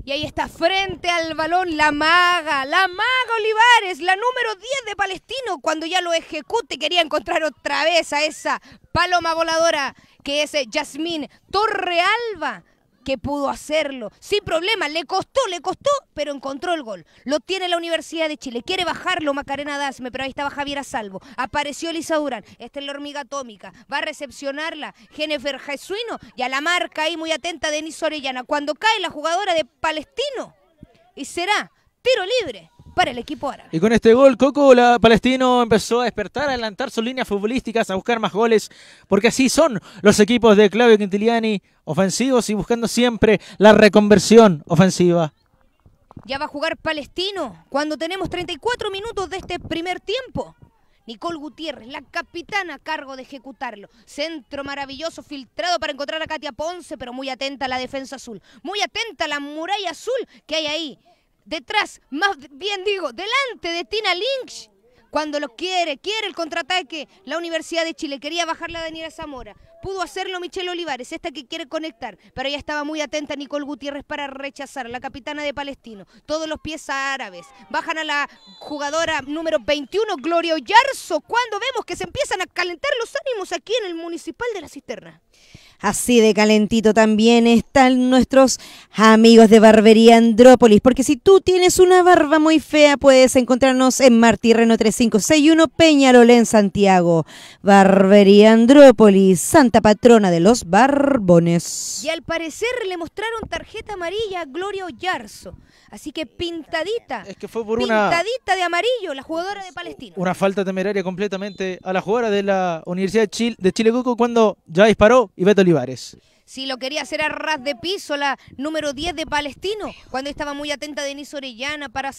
S4: Y ahí está frente al balón la maga, la maga Olivares, la número 10 de Palestino. Cuando ya lo ejecute quería encontrar otra vez a esa paloma voladora que es Yasmín Torrealba que pudo hacerlo. Sin problema, le costó, le costó, pero encontró el gol. Lo tiene la Universidad de Chile. Quiere bajarlo Macarena Dazme, pero ahí estaba Javier a salvo. Apareció Elisa Durán. Esta es la hormiga atómica. Va a recepcionarla Jennifer Jesuino y a la marca ahí muy atenta Denise Orellana. Cuando cae la jugadora de Palestino y será tiro libre para el equipo árabe.
S3: Y con este gol, Coco Palestino empezó a despertar, a adelantar sus líneas futbolísticas, a buscar más goles, porque así son los equipos de Claudio Quintiliani, ofensivos y buscando siempre la reconversión ofensiva.
S4: Ya va a jugar Palestino cuando tenemos 34 minutos de este primer tiempo. Nicole Gutiérrez, la capitana a cargo de ejecutarlo. Centro maravilloso filtrado para encontrar a Katia Ponce, pero muy atenta a la defensa azul. Muy atenta a la muralla azul que hay ahí detrás, más bien digo, delante de Tina Lynch, cuando lo quiere, quiere el contraataque. La Universidad de Chile quería bajarla a Daniela Zamora. Pudo hacerlo Michelle Olivares, esta que quiere conectar, pero ella estaba muy atenta Nicole Gutiérrez para rechazar, la capitana de Palestino. Todos los pies árabes. Bajan a la jugadora número 21, Gloria Oyarzo, cuando vemos que se empiezan a calentar los ánimos aquí en el Municipal de la Cisterna.
S1: Así de calentito también están nuestros amigos de Barbería Andrópolis, porque si tú tienes una barba muy fea, puedes encontrarnos en Martirreno 3561 3561 en Santiago. Barbería Andrópolis, santa patrona de los barbones.
S4: Y al parecer le mostraron tarjeta amarilla a Gloria Ollarzo, así que pintadita. Es que fue por una... Pintadita de amarillo, la jugadora de Palestina. Una
S3: falta temeraria completamente a la jugadora de la Universidad de Chile, de cuando ya disparó y Beto
S4: si lo quería hacer a ras de piso, la número 10 de Palestino, cuando estaba muy atenta Denise Orellana para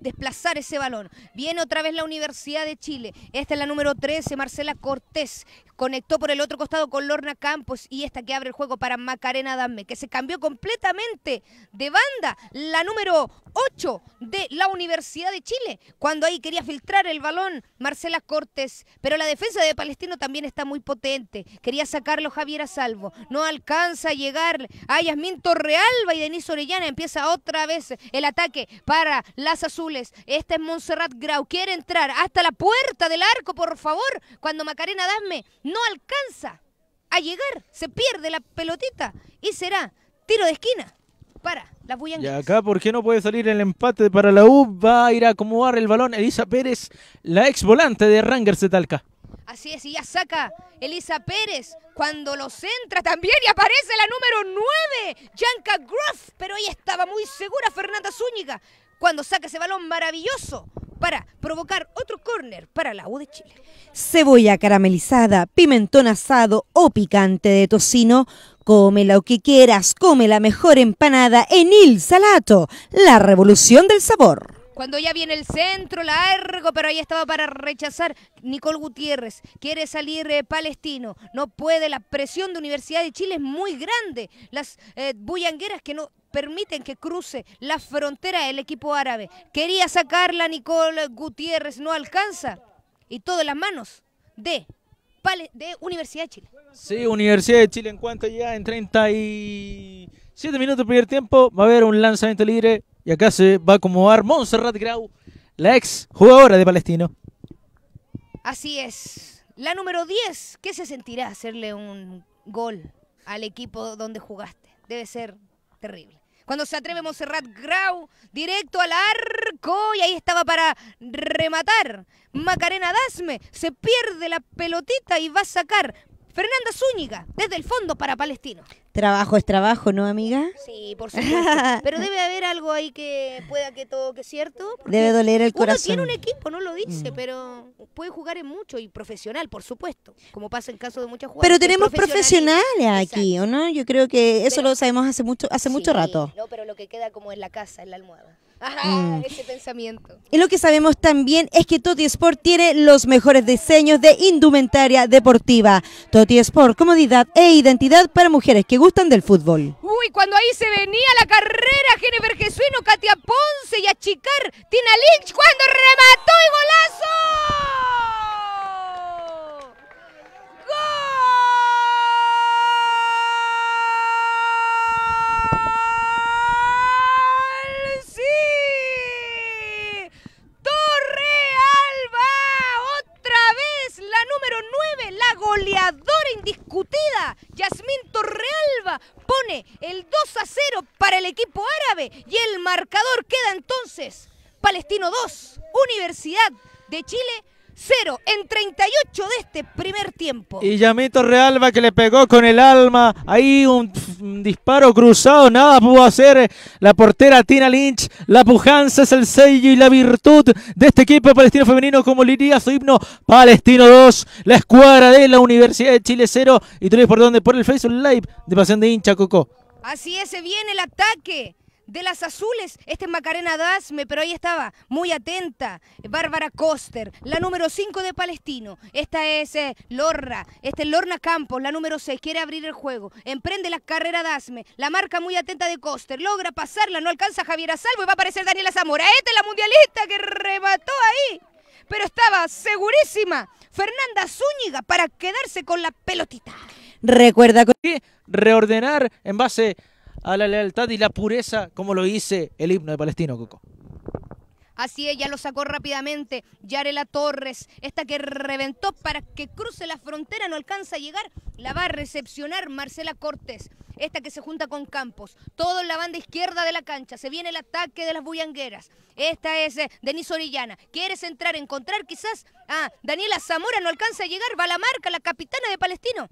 S4: desplazar ese balón. Viene otra vez la Universidad de Chile. Esta es la número 13, Marcela Cortés, Conectó por el otro costado con Lorna Campos y esta que abre el juego para Macarena Damme, que se cambió completamente de banda, la número 8 de la Universidad de Chile, cuando ahí quería filtrar el balón Marcela Cortés, pero la defensa de Palestino también está muy potente, quería sacarlo Javier a salvo, no alcanza a llegar a Yasmin Torrealba y Denise Orellana, empieza otra vez el ataque para las azules, esta es Montserrat Grau, quiere entrar hasta la puerta del arco, por favor, cuando Macarena Damme no alcanza a llegar, se pierde la pelotita y será tiro de esquina para la Y acá,
S3: ¿por qué no puede salir el empate para la U? Va a ir a acomodar el balón Elisa Pérez, la ex volante de Rangers de Talca.
S4: Así es, y ya saca Elisa Pérez cuando los centra también y aparece la número 9, Yanka Gruff. Pero ella estaba muy segura, Fernanda Zúñiga, cuando saca ese balón maravilloso para provocar otro córner para la U de Chile.
S1: Cebolla caramelizada, pimentón asado o picante de tocino. Come lo que quieras, come la mejor empanada en Il Salato, la revolución del sabor.
S4: Cuando ya viene el centro, largo, pero ahí estaba para rechazar. Nicole Gutiérrez quiere salir eh, palestino. No puede, la presión de Universidad de Chile es muy grande. Las eh, bullangueras que no permiten que cruce la frontera el equipo árabe. Quería sacarla Nicole Gutiérrez, no alcanza. Y todo las manos de, de Universidad de Chile.
S3: Sí, Universidad de Chile en cuanto ya en 37 minutos de primer tiempo va a haber un lanzamiento libre y acá se va a acomodar Monserrat Grau, la ex jugadora de Palestino.
S4: Así es. La número 10, ¿qué se sentirá hacerle un gol al equipo donde jugaste? Debe ser terrible. Cuando se atreve Montserrat Grau, directo al arco, y ahí estaba para rematar. Macarena Dasme, se pierde la pelotita y va a sacar Fernanda Zúñiga, desde el Fondo para Palestinos.
S1: Trabajo es trabajo, ¿no, amiga? Sí, por supuesto. Pero
S4: debe haber algo ahí que pueda que todo que cierto. Debe doler el corazón. Uno tiene un equipo, no lo dice, mm. pero puede jugar en mucho y profesional, por supuesto, como pasa en caso de muchas jugadoras. Pero tenemos profesionales,
S1: aquí, ¿o no? Yo creo que eso lo sabemos hace mucho hace mucho rato.
S4: No, pero lo que queda como es la casa, en la almohada. Mm. ese pensamiento.
S1: Y lo que sabemos también es que Toti Sport tiene los mejores diseños de indumentaria deportiva. Toti Sport, comodidad e identidad para mujeres que gustan del fútbol.
S4: Uy, cuando ahí se venía la carrera, Jennifer Jesuino, Katia Ponce y Achicar, Tina Lynch, cuando remató el golazo. número 9, la goleadora indiscutida, Yasmín Torrealba, pone el 2 a 0 para el equipo árabe y el marcador queda entonces Palestino 2, Universidad de Chile Cero en 38 de este primer tiempo. Y
S3: Yamito Realba que le pegó con el alma. Ahí un, disparo cruzado. Nada pudo hacer la portera Tina Lynch. La pujanza es el sello y la virtud de este equipo palestino femenino. Como diría su himno Palestino 2. La escuadra de la Universidad de Chile 0. Y tú por dónde? Por el Facebook Live de Pasión de Hincha Coco.
S4: Así es, se viene el ataque de las azules. Este es Macarena Dasme, pero ahí estaba, muy atenta. Bárbara Coster, la número 5 de Palestino. Esta es eh, Lorra, este es Lorna Campos, la número 6, quiere abrir el juego. Emprende la carrera Dasme, la marca muy atenta de Coster. Logra pasarla, no alcanza Javier a salvo y va a aparecer Daniela Zamora. Esta es la mundialista que remató ahí. Pero estaba segurísima Fernanda Zúñiga para quedarse con la pelotita.
S1: Recuerda que
S3: reordenar en base a la lealtad y la pureza como lo dice el himno de Palestino, Coco.
S4: Así ella lo sacó rápidamente. Yarela Torres, esta que reventó para que cruce la frontera, no alcanza a llegar. La va a recepcionar Marcela Cortés, esta que se junta con Campos. Todo en la banda izquierda de la cancha. Se viene el ataque de las bullangueras. Esta es eh, Denise Orellana. ¿Quieres entrar, encontrar quizás? a ah, Daniela Zamora no alcanza a llegar. Va a la marca, la capitana de Palestino.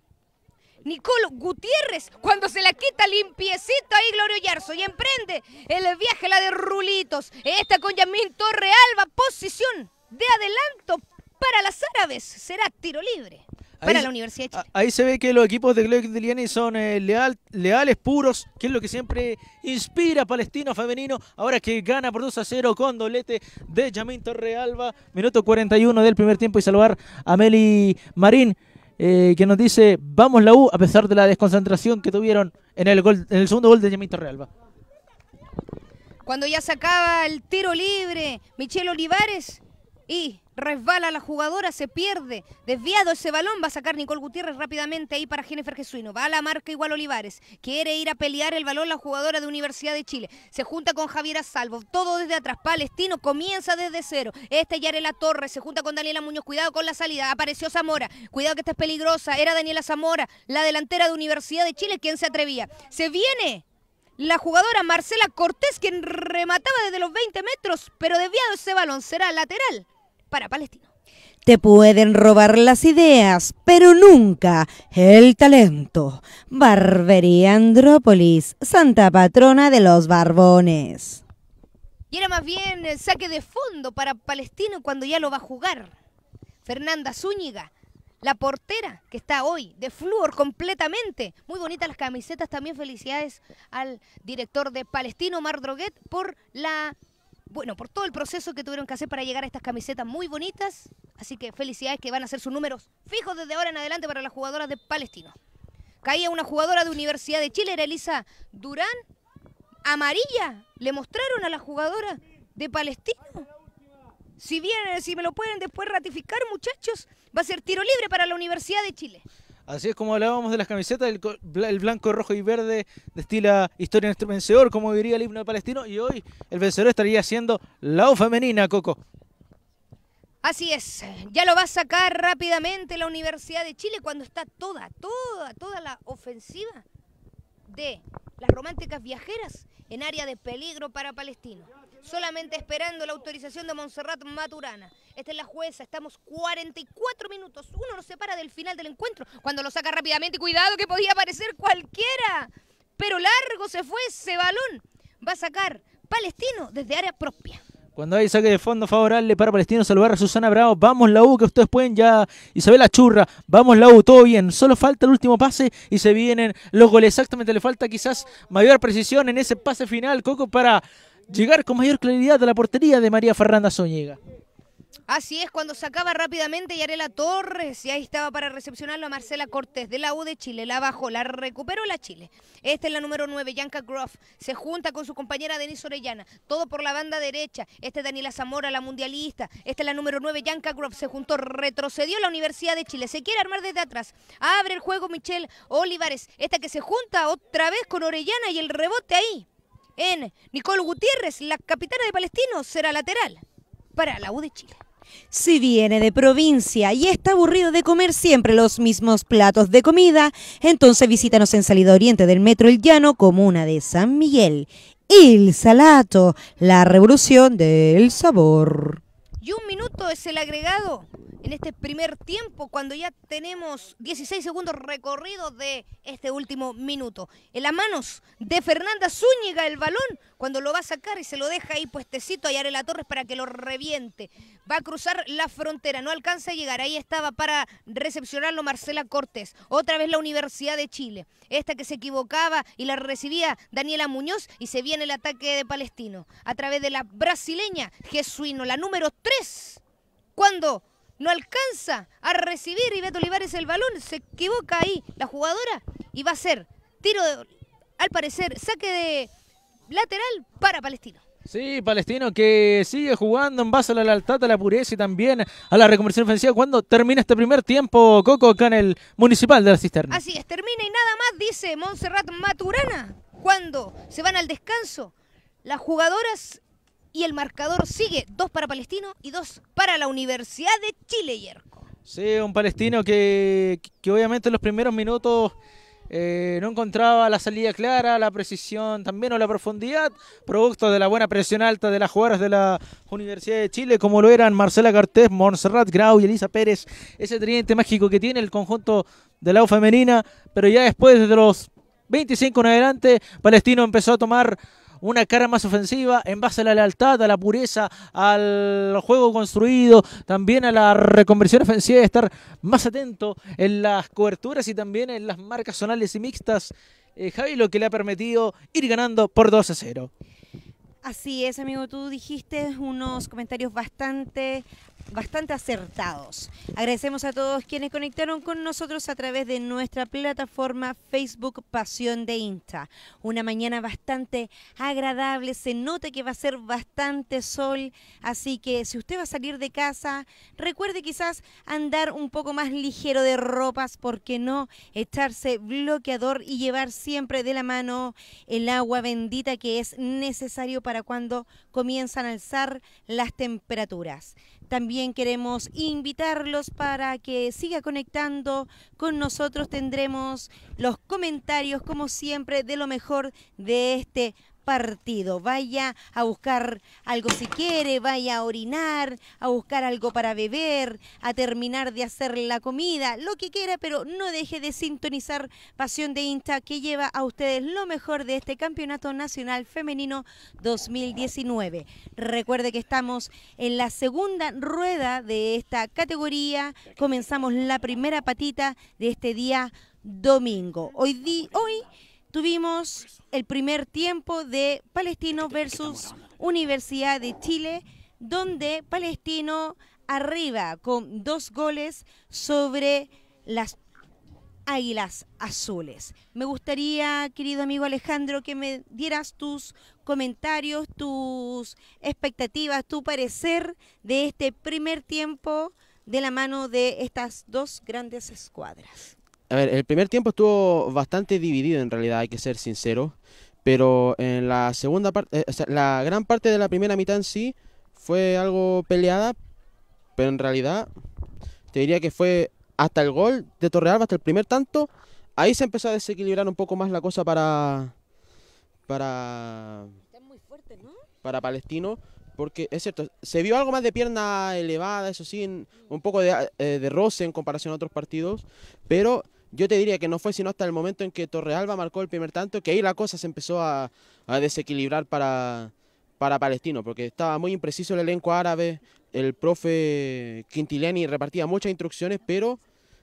S4: Nicole Gutiérrez cuando se la quita limpiecito ahí Gloria Yarzo y emprende el viaje, la de Rulitos. Esta con Yamín Torrealba, posición de adelanto para las árabes. Será tiro libre para la Universidad de Chile.
S3: Ahí se ve que los equipos de Gloria Quintiliani son eh, leales, puros, que es lo que siempre inspira a Palestino Femenino. Ahora que gana por 2 a 0 con doblete de Yamín Torrealba, minuto 41 del primer tiempo. Y salvar a Meli Marín, eh, que nos dice, vamos la U a pesar de la desconcentración que tuvieron en el, gol, en el segundo gol de Yamito Realba
S4: Cuando ya sacaba el tiro libre, Michel Olivares y resbala la jugadora, se pierde, desviado ese balón, va a sacar Nicole Gutiérrez rápidamente ahí para Jennifer Jesuino, va a la marca igual Olivares, quiere ir a pelear el balón la jugadora de Universidad de Chile, se junta con Javiera Salvo, todo desde atrás, Palestino comienza desde cero, Este Yarela Torres, se junta con Daniela Muñoz, cuidado con la salida, apareció Zamora, cuidado que esta es peligrosa, era Daniela Zamora, la delantera de Universidad de Chile, quien se atrevía, se viene la jugadora Marcela Cortés, quien remataba desde los 20 metros, pero desviado ese balón, será lateral para Palestino.
S1: Te pueden robar las ideas, pero nunca el talento. Barbería Andrópolis, santa patrona de los barbones.
S4: Y era más bien el eh, saque de fondo para Palestino cuando ya lo va a jugar. Fernanda Zúñiga, la portera que está hoy de flúor completamente. Muy bonitas las camisetas. También felicidades al director de Palestino, Mar Droguet, por la bueno, por todo el proceso que tuvieron que hacer para llegar a estas camisetas muy bonitas. Así que felicidades que van a ser sus números fijos desde ahora en adelante para las jugadoras de Palestino. Caía una jugadora de Universidad de Chile, era Elisa Durán, amarilla. Le mostraron a la jugadora de Palestino. Si vienen, si me lo pueden después ratificar, muchachos, va a ser tiro libre para la Universidad de Chile.
S3: Así es como hablábamos de las camisetas, el, blanco, rojo y verde de destila historia de nuestro vencedor, como diría el himno palestino, y hoy el vencedor estaría siendo la O femenina, Coco.
S4: Así es, ya lo va a sacar rápidamente la Universidad de Chile cuando está toda, toda, toda la ofensiva de las románticas viajeras en área de peligro para palestinos solamente esperando la autorización de Montserrat Maturana. Esta es la jueza, estamos 44 minutos. Uno nos separa del final del encuentro cuando lo saca rápidamente. Cuidado que podía aparecer cualquiera. Pero largo se fue ese balón. Va a sacar Palestino desde área propia.
S3: Cuando hay saque de fondo favorable para Palestino, saludar a Susana Bravo. Vamos la U, que ustedes pueden ya. Isabel Churra, vamos la U, todo bien. Solo falta el último pase y se vienen los goles. Exactamente, le falta quizás mayor precisión en ese pase final, Coco, para llegar con mayor claridad a la portería de María Fernanda Zúñiga.
S4: Así es, cuando sacaba rápidamente Yarela Torres y ahí estaba para recepcionarlo a Marcela Cortés de la U de Chile. La bajó, la recuperó la Chile. Esta es la número 9, Yanka Groff. Se junta con su compañera Denise Orellana. Todo por la banda derecha. Este es Daniela Zamora, la mundialista. Esta es la número 9, Yanka Groff. Se juntó, retrocedió la Universidad de Chile. Se quiere armar desde atrás. Abre el juego Michelle Olivares. Esta que se junta otra vez con Orellana y el rebote ahí en Nicole Gutiérrez, la capitana de Palestino será lateral para la U de Chile.
S1: Si viene de provincia y está aburrido de comer siempre los mismos platos de comida, entonces visítanos en Salida Oriente del Metro El Llano, comuna de San Miguel. El Salato, la revolución del sabor.
S4: Y un minuto es el agregado en este primer tiempo, cuando ya tenemos 16 segundos recorridos de este último minuto. En las manos de Fernanda Zúñiga el balón, cuando lo va a sacar y se lo deja ahí puestecito a Yarela Torres para que lo reviente. Va a cruzar la frontera, no alcanza a llegar, ahí estaba para recepcionarlo Marcela Cortés. Otra vez la Universidad de Chile, esta que se equivocaba y la recibía Daniela Muñoz y se viene el ataque de Palestino. A través de la brasileña Jesuino, la número 3 cuando no alcanza a recibir y Olivares el balón, se equivoca ahí la jugadora y va a ser tiro, de, al parecer, saque de lateral para Palestino.
S3: Sí, Palestino que sigue jugando en base a la lealtad, a la pureza y también a la reconversión ofensiva. Cuando termina este primer tiempo, Coco, acá en el Municipal de la Cisterna?
S4: Así es, termina y nada más, dice Montserrat Maturana. Cuando se van al descanso, las jugadoras y el marcador sigue. Dos para Palestino y dos para la Universidad de Chile, Yerko.
S3: Sí, un palestino que, obviamente en los primeros minutos eh, no encontraba la salida clara, la precisión también o la profundidad, producto de la buena presión alta de las jugadoras de la Universidad de Chile, como lo eran Marcela Cartés, Monserrat Grau y Elisa Pérez, ese tridente mágico que tiene el conjunto de la U femenina, pero ya después de los 25 en adelante, Palestino empezó a tomar una cara más ofensiva en base a la lealtad, a la pureza, al juego construido, también a la reconversión ofensiva y estar más atento en las coberturas y también en las marcas zonales y mixtas. Eh, Javi, lo que le ha permitido ir ganando por 2 a 0.
S1: Así es, amigo, tú dijiste unos comentarios bastante bastante acertados. Agradecemos a todos quienes conectaron con nosotros a través de nuestra plataforma Facebook Pasión de Insta. Una mañana bastante agradable, se nota que va a ser bastante sol, así que si usted va a salir de casa, recuerde quizás andar un poco más ligero de ropas, porque no echarse bloqueador y llevar siempre de la mano el agua bendita que es necesario para cuando comienzan a alzar las temperaturas. También queremos invitarlos para que siga conectando con nosotros. Tendremos los comentarios, como siempre, de lo mejor de este partido. Vaya a buscar algo si quiere, vaya a orinar, a buscar algo para beber, a terminar de hacer la comida, lo que quiera, pero no deje de sintonizar Pasión de Insta que lleva a ustedes lo mejor de este Campeonato Nacional Femenino 2019. Recuerde que estamos en la segunda rueda de esta categoría. Comenzamos la primera patita de este día domingo. Hoy, di, hoy Tuvimos el primer tiempo de Palestino este versus Universidad de Chile, donde Palestino arriba con dos goles sobre las Águilas Azules. Me gustaría, querido amigo Alejandro, que me dieras tus comentarios, tus expectativas, tu parecer de este primer tiempo de la mano de estas dos grandes escuadras.
S2: A ver, el primer tiempo estuvo bastante dividido en realidad, hay que ser sincero. Pero en la segunda parte, eh, o sea, la gran parte de la primera mitad en sí fue algo peleada, pero en realidad te diría que fue hasta el gol de Torrealba, hasta el primer tanto, ahí se empezó a desequilibrar un poco más la cosa para para para Palestino, porque es cierto, se vio algo más de pierna elevada, eso sí, un poco de, eh, de roce en comparación a otros partidos, pero yo te diría que no fue sino hasta el momento en que Torrealba marcó el primer tanto, que ahí la cosa se empezó a, desequilibrar para, para Palestino, porque estaba muy impreciso el elenco árabe, el profe Quintiliani repartía muchas instrucciones, pero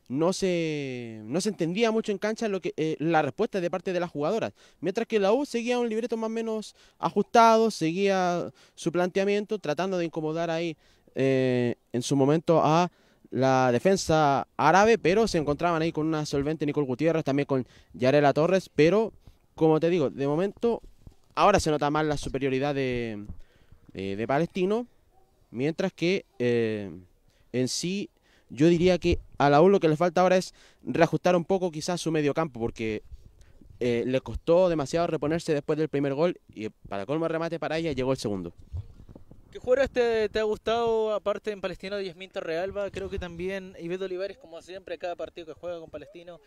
S2: no se, no se entendía mucho en cancha lo que, eh, la respuesta de parte de las jugadoras. Mientras que la U seguía un libreto más o menos ajustado, seguía su planteamiento, tratando de incomodar ahí eh, en su momento a la defensa árabe, pero se encontraban ahí con una solvente Nicole Gutiérrez, también con Yarela Torres, pero como te digo, de momento ahora se nota más la superioridad de, de, Palestino, mientras que eh, en sí yo diría que a la U lo que le falta ahora es reajustar un poco quizás su medio campo, porque eh, le costó demasiado reponerse después del primer gol y para colmo remate para ella llegó el segundo.
S3: ¿Qué jugadores te, ha gustado, aparte en Palestino de Yasmín Torrealba? Creo que también Ibedo Olivares, como siempre, cada partido que juega con Palestino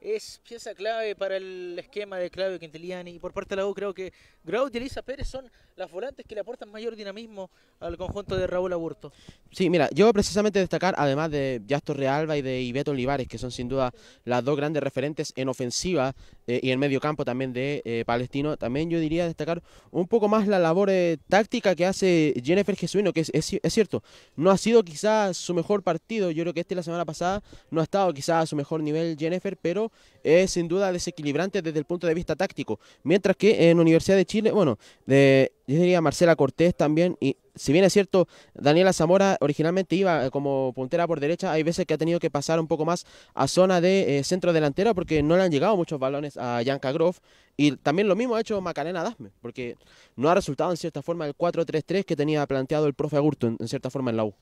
S3: es pieza clave para el esquema de Claudio Quintiliani. Y por parte de la U, creo que Grau y Elisa Pérez son las volantes que le aportan mayor dinamismo al conjunto de Raúl Aburto.
S2: Sí, mira, yo precisamente destacar, además de Yastor Realba y de Ibeto Olivares, que son sin duda las dos grandes referentes en ofensiva eh, y en medio campo también de eh, Palestino, también yo diría destacar un poco más la labor eh, táctica que hace Jennifer Jesuino, que es, es, cierto, no ha sido quizás su mejor partido, yo creo que este la semana pasada no ha estado quizás a su mejor nivel Jennifer, pero es sin duda desequilibrante desde el punto de vista táctico, mientras que en Universidad de Chile, bueno, de, yo diría Marcela Cortés también y si bien es cierto, Daniela Zamora originalmente iba eh, como puntera por derecha, hay veces que ha tenido que pasar un poco más a zona de eh, centro delantera porque no le han llegado muchos balones a Yanka Groff. Y también lo mismo ha hecho Macarena Dasme, porque no ha resultado en cierta forma el 4-3-3 que tenía planteado el profe Agurto en cierta forma en la U.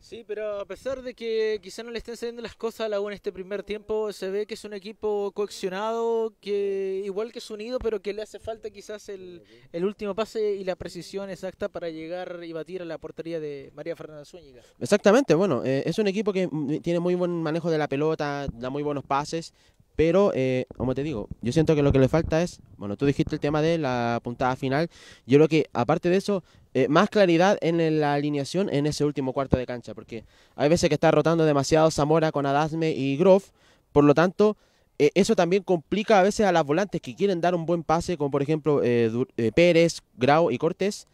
S3: Sí, pero a pesar de que quizá no le estén saliendo las cosas a la U en este primer tiempo, se ve que es un equipo coaccionado, que igual que es unido, pero que le hace falta quizás el, último pase y la precisión exacta para llegar y batir a la portería de María Fernanda Zúñiga.
S2: Exactamente, bueno, eh, es un equipo que tiene muy buen manejo de la pelota, da muy buenos pases, pero, eh, como te digo, yo siento que lo que le falta es, bueno, tú dijiste el tema de la puntada final, yo creo que aparte de eso, eh, más claridad en la alineación en ese último cuarto de cancha, porque hay veces que está rotando demasiado Zamora con Adasme y Groff, por lo tanto, eh, eso también complica a veces a las volantes que quieren dar un buen pase, como por ejemplo Pérez, Grau y Cortés,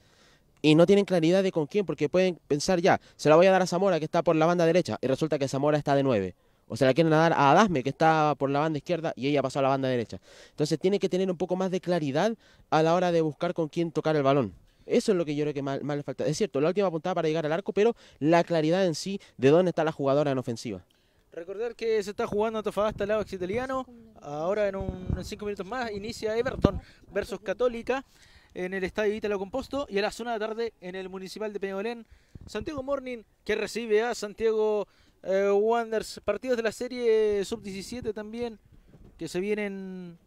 S2: y no tienen claridad de con quién, porque pueden pensar ya, se la voy a dar a Zamora que está por la banda derecha, y resulta que Zamora está de nueve. O sea, la quieren dar a Adasme, que está por la banda izquierda, y ella pasó a la banda derecha. Entonces tiene que tener un poco más de claridad a la hora de buscar con quién tocar el balón. Eso es lo que yo creo que más, le falta. Es cierto, la última puntada para llegar al arco, pero la claridad en sí de dónde está la jugadora en ofensiva.
S3: Recordar que se está jugando Antofagasta al lado italiano. Ahora en, un, cinco minutos más inicia Everton versus Católica en el Estadio Italo Composto y a la zona de tarde en el Municipal de Peñolén. Santiago Morning que recibe a Santiago eh, Wanders, partidos de la serie sub-17 también que se vienen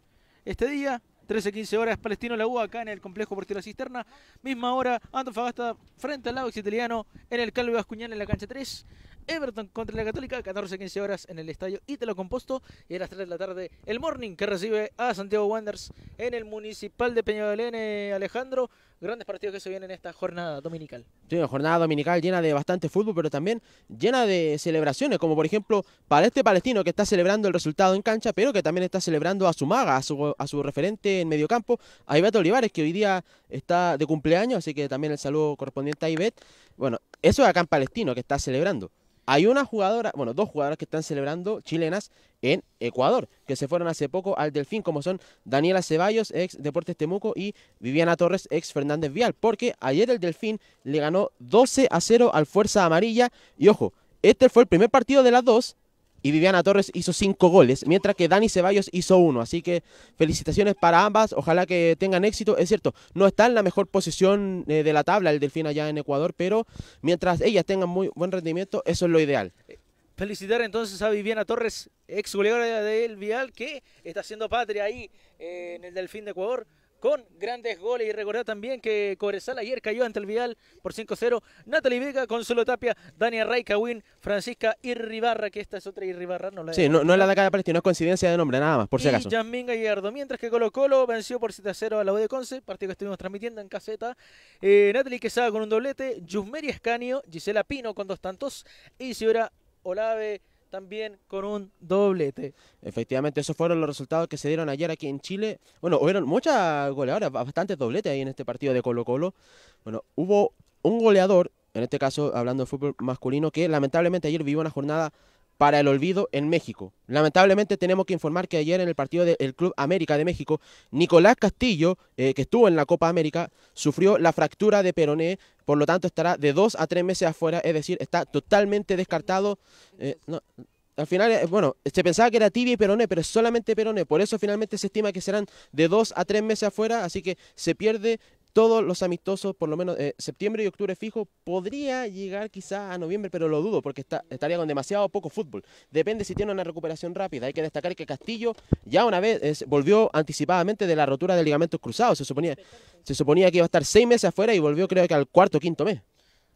S3: este día. 13-15 horas, Palestino La U acá en el complejo Portillo La Cisterna. Misma hora, Antofagasta frente al lado Italiano en el Calvo Bascuñán en la cancha 3. Everton contra la Católica, 14-15 horas en el estadio y te lo Composto. Y a las 3 de la tarde, el Morning, que recibe a Santiago Wanderers en el Municipal de Peñalolén, eh, Alejandro. Grandes partidos que se vienen en esta jornada dominical.
S2: Sí, una jornada dominical llena de bastante fútbol, pero también llena de celebraciones, como por ejemplo para este palestino que está celebrando el resultado en cancha, pero que también está celebrando a su maga, a su, referente en medio campo a Ivette Olivares, que hoy día está de cumpleaños, así que también el saludo correspondiente a Ivette. Bueno, eso es acá en Palestino que está celebrando. Hay una jugadora, bueno, dos jugadoras que están celebrando chilenas en Ecuador, que se fueron hace poco al Delfín, como son Daniela Ceballos, ex Deportes Temuco, y Viviana Torres, ex Fernández Vial, porque ayer el Delfín le ganó 12 a 0 al Fuerza Amarilla, y ojo, este fue el primer partido de las dos y Viviana Torres hizo cinco goles, mientras que Dani Ceballos hizo uno. Así que felicitaciones para ambas, ojalá que tengan éxito. Es cierto, no está en la mejor posición eh, de la tabla el Delfín allá en Ecuador, pero mientras ellas tengan muy buen rendimiento, eso es lo ideal.
S3: Felicitar entonces a Viviana Torres, ex goleadora del Vial, que está haciendo patria ahí eh, en el Delfín de Ecuador con grandes goles. Y recordar también que Cobresal ayer cayó ante el Vial por 5-0. Natalie Vega, Solo Tapia, Dania Raikawin, Francisca Irribarra, que esta es otra Irribarra. No la sí, no, es la
S2: de acá de no es coincidencia de nombre, nada más, por si acaso.
S3: Yasmín Gallardo, mientras que Colo Colo venció por 7-0 a la U de Conce, partido que estuvimos transmitiendo en caseta. Eh, Natalie Quesada con un doblete, Yusmeri Escanio, Gisela Pino con dos tantos, y Ciora Olave también con un
S2: doblete. Efectivamente, esos fueron los resultados que se dieron ayer aquí en Chile. Bueno, hubo muchas goleadoras, bastantes dobletes ahí en este partido de Colo Colo. Bueno, hubo un goleador, en este caso hablando de fútbol masculino, que lamentablemente ayer vivió una jornada para el olvido en México. Lamentablemente tenemos que informar que ayer en el partido del Club América de México, Nicolás Castillo, eh, que estuvo en la Copa América, sufrió la fractura de peroné, por lo tanto estará de dos a tres meses afuera, es decir, está totalmente descartado. Eh, al final, eh, bueno, se pensaba que era tibia y peroné, pero es solamente peroné. Por eso finalmente se estima que serán de dos a tres meses afuera, así que se pierde todos los amistosos, por lo menos eh, septiembre y octubre fijo, podría llegar quizá a noviembre, pero lo dudo porque estaría con demasiado poco fútbol. Depende si tiene una recuperación rápida. Hay que destacar que Castillo ya una vez volvió anticipadamente de la rotura de ligamentos cruzados. Se suponía, se suponía que iba a estar seis meses afuera y volvió creo que al cuarto o quinto mes.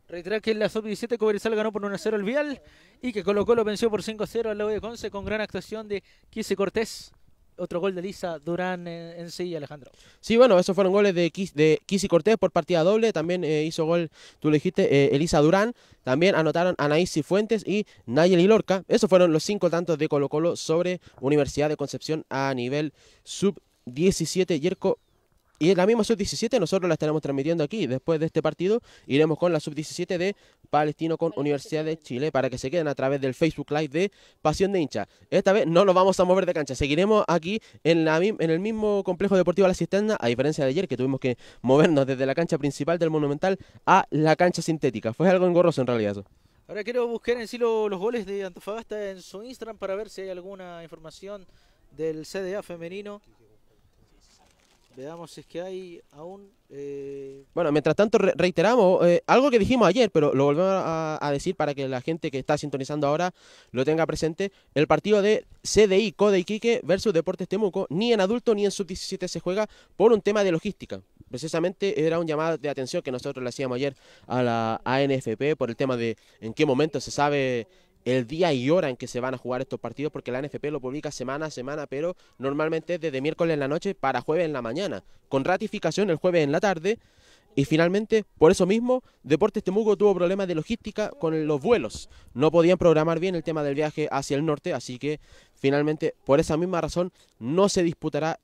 S3: Reiterar que en la sub-17 Cobresal ganó por 1-0 el Vial y que Colo lo venció por 5-0 al lado de Conce con gran actuación de Quise Cortés otro gol de Elisa Durán en, sí Alejandro.
S2: Sí, bueno, esos fueron goles de, de Kisi Cortés por partida doble. También eh, hizo gol, tú lo dijiste, eh, Elisa Durán. También anotaron Anaís Fuentes y Nayeli Lorca. Esos fueron los cinco tantos de Colo Colo sobre Universidad de Concepción a nivel sub-17. Yerko, y la misma sub-17 nosotros la estaremos transmitiendo aquí. Después de este partido iremos con la sub-17 de Palestino con Universidad de Chile para que se queden a través del Facebook Live de Pasión de Hincha. Esta vez no nos vamos a mover de cancha. Seguiremos aquí en, la, en el mismo complejo deportivo de La Cisterna, a diferencia de ayer que tuvimos que movernos desde la cancha principal del Monumental a la cancha sintética. Fue algo engorroso en realidad eso.
S3: Ahora quiero buscar en sí los goles de Antofagasta en su Instagram para ver si hay alguna información del CDA femenino. Veamos si es que hay aún... Eh,
S2: bueno, mientras tanto reiteramos eh, algo que dijimos ayer, pero lo volvemos a, decir para que la gente que está sintonizando ahora lo tenga presente. El partido de CDI, Code Iquique versus Deportes Temuco, ni en adulto ni en sub-17 se juega por un tema de logística. Precisamente era un llamado de atención que nosotros le hacíamos ayer a la ANFP por el tema de en qué momento se sabe el día y hora en que se van a jugar estos partidos, porque la NFP lo publica semana a semana, pero normalmente es desde miércoles en la noche para jueves en la mañana, con ratificación el jueves en la tarde. Y finalmente, por eso mismo, Deportes Temuco tuvo problemas de logística con los vuelos. No podían programar bien el tema del viaje hacia el norte, así que finalmente, por esa misma razón, no se disputará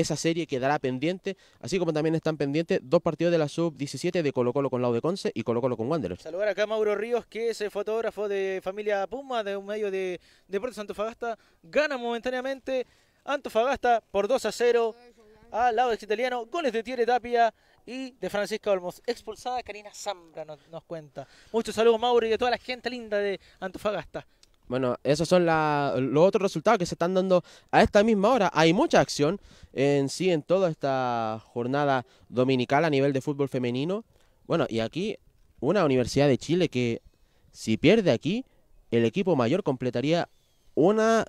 S2: esa serie quedará pendiente, así como también están pendientes dos partidos de la sub-17 de Colo Colo con Lau de Conce y Colo Colo con Wanderers.
S3: Saludar acá Mauro Ríos, que es el fotógrafo de Familia Puma, de un medio de Deportes Antofagasta, gana momentáneamente Antofagasta por 2 a 0 al lado de italiano, goles de Tiere Tapia y de Francisco Olmos. Expulsada Karina Zambra nos, nos cuenta. Muchos saludos, Mauro, y a toda la gente linda de Antofagasta. Bueno,
S2: esos son los otros resultados que se están dando a esta misma hora. Hay mucha acción en sí en toda esta jornada dominical a nivel de fútbol femenino. Bueno, y aquí una Universidad de Chile que si pierde aquí, el equipo mayor completaría una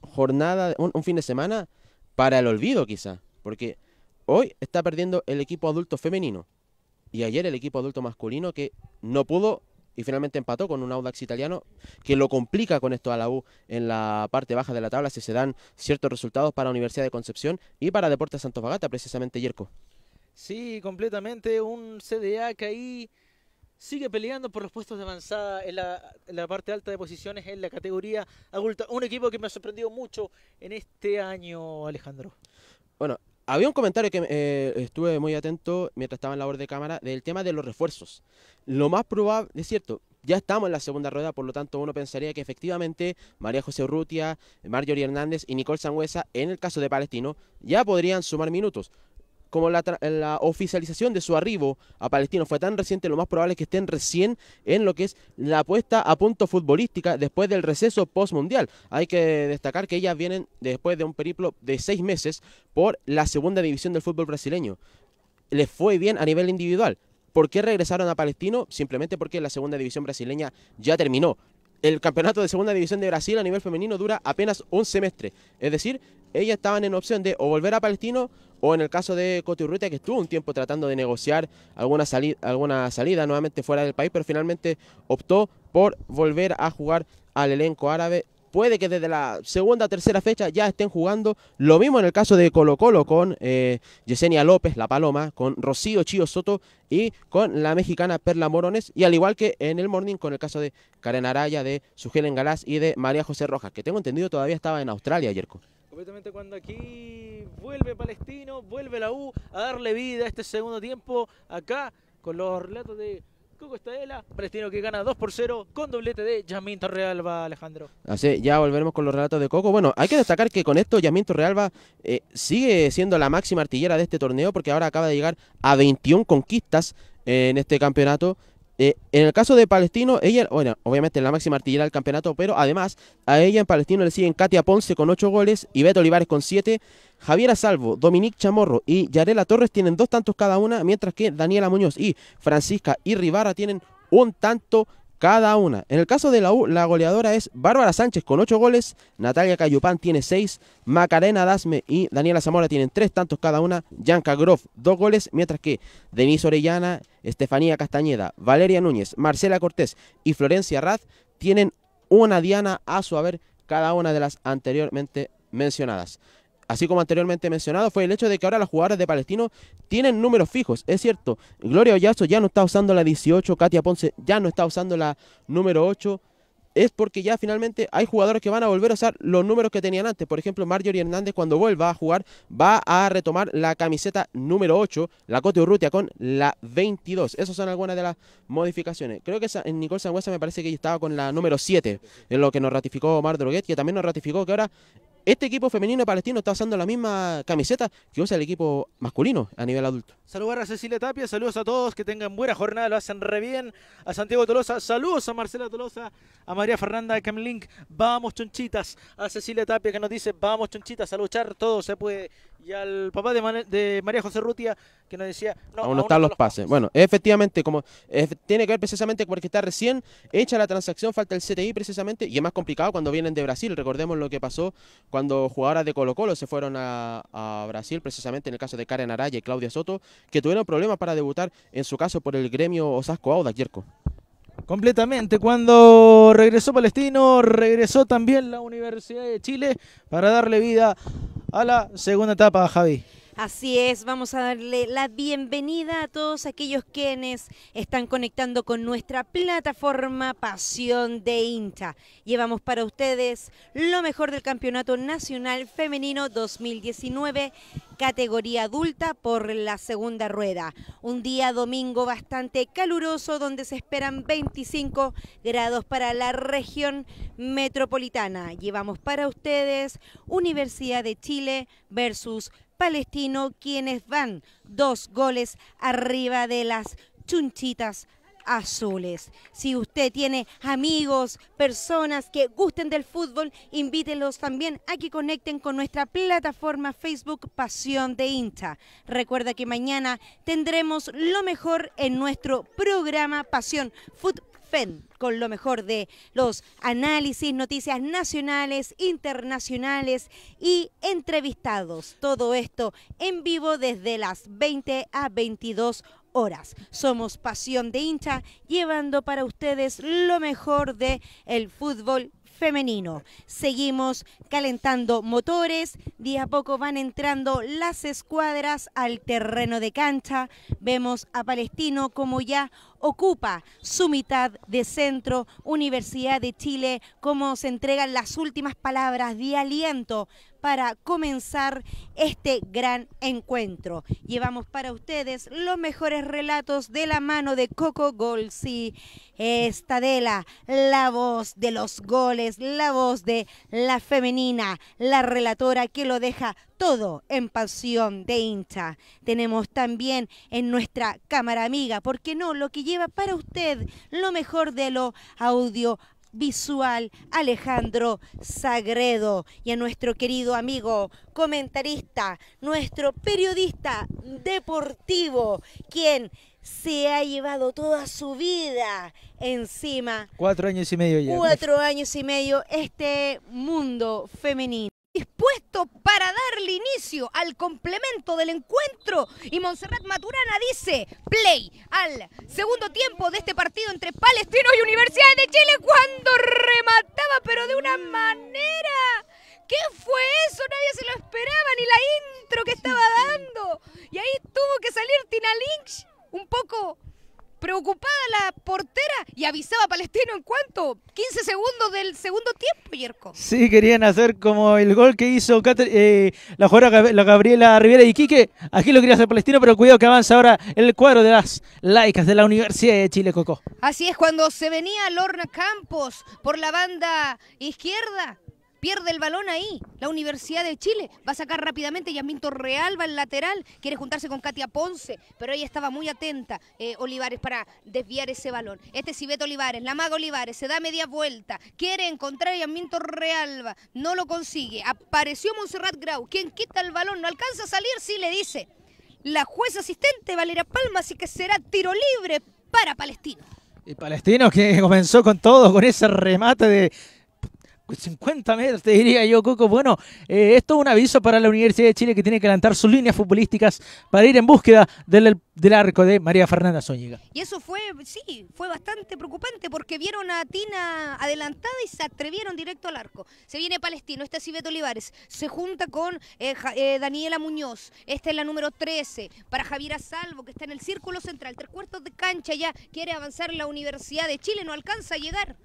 S2: jornada, un, fin de semana para el olvido quizá. Porque hoy está perdiendo el equipo adulto femenino y ayer el equipo adulto masculino que no pudo y finalmente empató con un Audax italiano que lo complica con esto a la U en la parte baja de la tabla si se dan ciertos resultados para Universidad de Concepción y para Deportes Santos Bagata, precisamente Yerko.
S3: Sí, completamente, un CDA que ahí sigue peleando por los puestos de avanzada en la, parte alta de posiciones en la categoría adulta. Un equipo que me ha sorprendido mucho en este año, Alejandro.
S2: Bueno, había un comentario que eh, estuve muy atento mientras estaba en la labor de cámara del tema de los refuerzos. Lo más probable, es cierto, ya estamos en la segunda rueda, por lo tanto uno pensaría que efectivamente María José Urrutia, Marjorie Hernández y Nicole Sangüesa, en el caso de Palestino, ya podrían sumar minutos como la, oficialización de su arribo a Palestino fue tan reciente, lo más probable es que estén recién en lo que es la puesta a punto futbolística después del receso postmundial. Hay que destacar que ellas vienen después de un periplo de seis meses por la segunda división del fútbol brasileño. Les fue bien a nivel individual, ¿Por qué regresaron a Palestino? Simplemente porque la segunda división brasileña ya terminó el campeonato de segunda división de Brasil a nivel femenino dura apenas un semestre. Es decir, ellas estaban en opción de o volver a Palestino o en el caso de Cotiurrutia que estuvo un tiempo tratando de negociar alguna salida nuevamente fuera del país, pero finalmente optó por volver a jugar al elenco árabe puede que desde la segunda tercera fecha ya estén jugando. Lo mismo en el caso de Colo Colo con eh, Yesenia López, La Paloma, con Rocío Chío Soto y con la mexicana Perla Morones. Y al igual que en el morning con el caso de Karen Araya, de Sugel Engalás y de María José Rojas, que tengo entendido todavía estaba en Australia, ayer.
S3: completamente cuando aquí vuelve Palestino, vuelve la U a darle vida a este segundo tiempo acá con los relatos de Coco Estadela, Palestino que gana 2 por 0 con doblete de Yaminto Realba, Alejandro.
S2: Así, ya volveremos con los relatos de Coco. Bueno, hay que destacar que con esto Yamín Realba eh, sigue siendo la máxima artillera de este torneo porque ahora acaba de llegar a 21 conquistas eh, en este campeonato. Eh, en el caso de Palestino, ella, bueno, obviamente la máxima artillera del campeonato, pero además a ella en Palestino le siguen Katia Ponce con 8 goles, y Beto Olivares con 7, Javier Salvo, Dominique Chamorro y Yarela Torres tienen dos tantos cada una, mientras que Daniela Muñoz y Francisca y Rivara tienen un tanto cada una. En el caso de la U, la goleadora es Bárbara Sánchez con 8 goles, Natalia Cayupán tiene 6, Macarena Dasme y Daniela Zamora tienen 3 tantos cada una, Yanka Groff 2 goles, mientras que Denise Orellana, Estefanía Castañeda, Valeria Núñez, Marcela Cortés y Florencia Raz tienen una diana a su haber cada una de las anteriormente mencionadas así como anteriormente mencionado, fue el hecho de que ahora las jugadores de Palestino tienen números fijos. Es cierto, Gloria Ollazo ya no está usando la 18, Katia Ponce ya no está usando la número 8. Es porque ya finalmente hay jugadores que van a volver a usar los números que tenían antes. Por ejemplo, Marjorie Hernández cuando vuelva a jugar va a retomar la camiseta número 8, la Cote Urrutia con la 22. Esas son algunas de las modificaciones. Creo que en Nicole Sangüesa me parece que estaba con la número 7, en lo que nos ratificó Omar Droguet, que también nos ratificó que ahora este equipo femenino palestino está usando la misma camiseta que usa el equipo masculino a nivel adulto.
S3: Saludar a Cecilia Tapia, saludos a todos, que tengan buena jornada, lo hacen re bien. A Santiago Tolosa, saludos a Marcela Tolosa, a María Fernanda Kemlink, vamos chonchitas. A Cecilia Tapia que nos dice, vamos chonchitas, a luchar, todo se puede y al papá de, María José Rutia que nos decía... No, aún no están
S2: los pases. Bueno, efectivamente, como eh, tiene que ver precisamente porque está recién hecha la transacción, falta el CTI precisamente, y es más complicado cuando vienen de Brasil. Recordemos lo que pasó cuando jugadoras de Colo Colo se fueron a, Brasil, precisamente en el caso de Karen Araya y Claudia Soto, que tuvieron problemas para debutar, en su caso por el gremio
S3: Osasco Auda Yerko. Completamente. Cuando regresó Palestino, regresó también la Universidad de Chile para darle vida a la segunda etapa, Javi.
S1: Así es, vamos a darle la bienvenida a todos aquellos quienes están conectando con nuestra plataforma Pasión de Incha. Llevamos para ustedes lo mejor del Campeonato Nacional Femenino 2019, categoría adulta por la segunda rueda. Un día domingo bastante caluroso donde se esperan 25 grados para la región metropolitana. Llevamos para ustedes Universidad de Chile versus Palestino, quienes van dos goles arriba de las chunchitas azules. Si usted tiene amigos, personas que gusten del fútbol, invítenlos también a que conecten con nuestra plataforma Facebook Pasión de Inta. Recuerda que mañana tendremos lo mejor en nuestro programa Pasión Fútbol e con lo mejor de los análisis, noticias nacionales, internacionales y entrevistados. Todo esto en vivo desde las 20 a 22 horas. Somos Pasión de Hincha, llevando para ustedes lo mejor de el fútbol femenino. Seguimos calentando motores, día a poco van entrando las escuadras al terreno de cancha. Vemos a Palestino como ya ocupa su mitad de centro, Universidad de Chile, como se entregan las últimas palabras de aliento para comenzar este gran encuentro. Llevamos para ustedes los mejores relatos de la mano de Coco Golsi, Estadela, la voz de los goles la voz de la femenina, la relatora que lo deja todo en pasión de hincha. Tenemos también en nuestra cámara amiga, ¿por qué no? Lo que lleva para usted lo mejor de lo audiovisual, Alejandro Sagredo y a nuestro querido amigo comentarista, nuestro periodista deportivo, quien se ha llevado toda su vida encima.
S3: Cuatro años y medio ya. Cuatro
S1: años y medio este mundo femenino. Dispuesto para darle inicio al
S4: complemento del encuentro. Y Montserrat Maturana dice, play al segundo tiempo de este partido entre palestinos y universidades de Chile cuando remataba, pero de una manera... ¿Qué fue eso? Nadie se lo esperaba, ni la intro que estaba dando. Y ahí tuvo que salir Tina Lynch un poco preocupada la portera y avisaba a Palestino en cuanto 15 segundos del segundo tiempo, Yerko.
S3: Sí, querían hacer como el gol que hizo eh, la jugadora Gabriela Rivera y Quique. Aquí lo quería hacer Palestino, pero cuidado que avanza ahora el cuadro de las laicas de la Universidad de Chile, Coco.
S4: Así es, cuando se venía Lorna Campos por la banda izquierda, Pierde el balón ahí. La Universidad de Chile va a sacar rápidamente. Yaminto Real va al lateral. Quiere juntarse con Katia Ponce. Pero ella estaba muy atenta, eh, Olivares, para desviar ese balón. Este es Cibeto Olivares. La maga Olivares se da media vuelta. Quiere encontrar a Yasmín Torrealba. No lo consigue. Apareció Montserrat Grau. Quien quita el balón. No alcanza a salir. Sí le dice. La jueza asistente Valera Palma. Así que será tiro libre para Palestino.
S3: Y Palestino que comenzó con todo, con ese remate de 50 metros, te diría yo, Coco. Bueno, esto eh, es un aviso para la Universidad de Chile que tiene que levantar sus líneas futbolísticas para ir en búsqueda del, arco de María Fernanda Zúñiga.
S4: Y eso fue, sí, fue bastante preocupante porque vieron a Tina adelantada y se atrevieron directo al arco. Se viene Palestino, está es Olivares, se junta con eh, eh, Daniela Muñoz, esta es la número 13, para Javier Salvo, que está en el círculo central, tres cuartos de cancha ya, quiere avanzar la Universidad de Chile, no alcanza a llegar.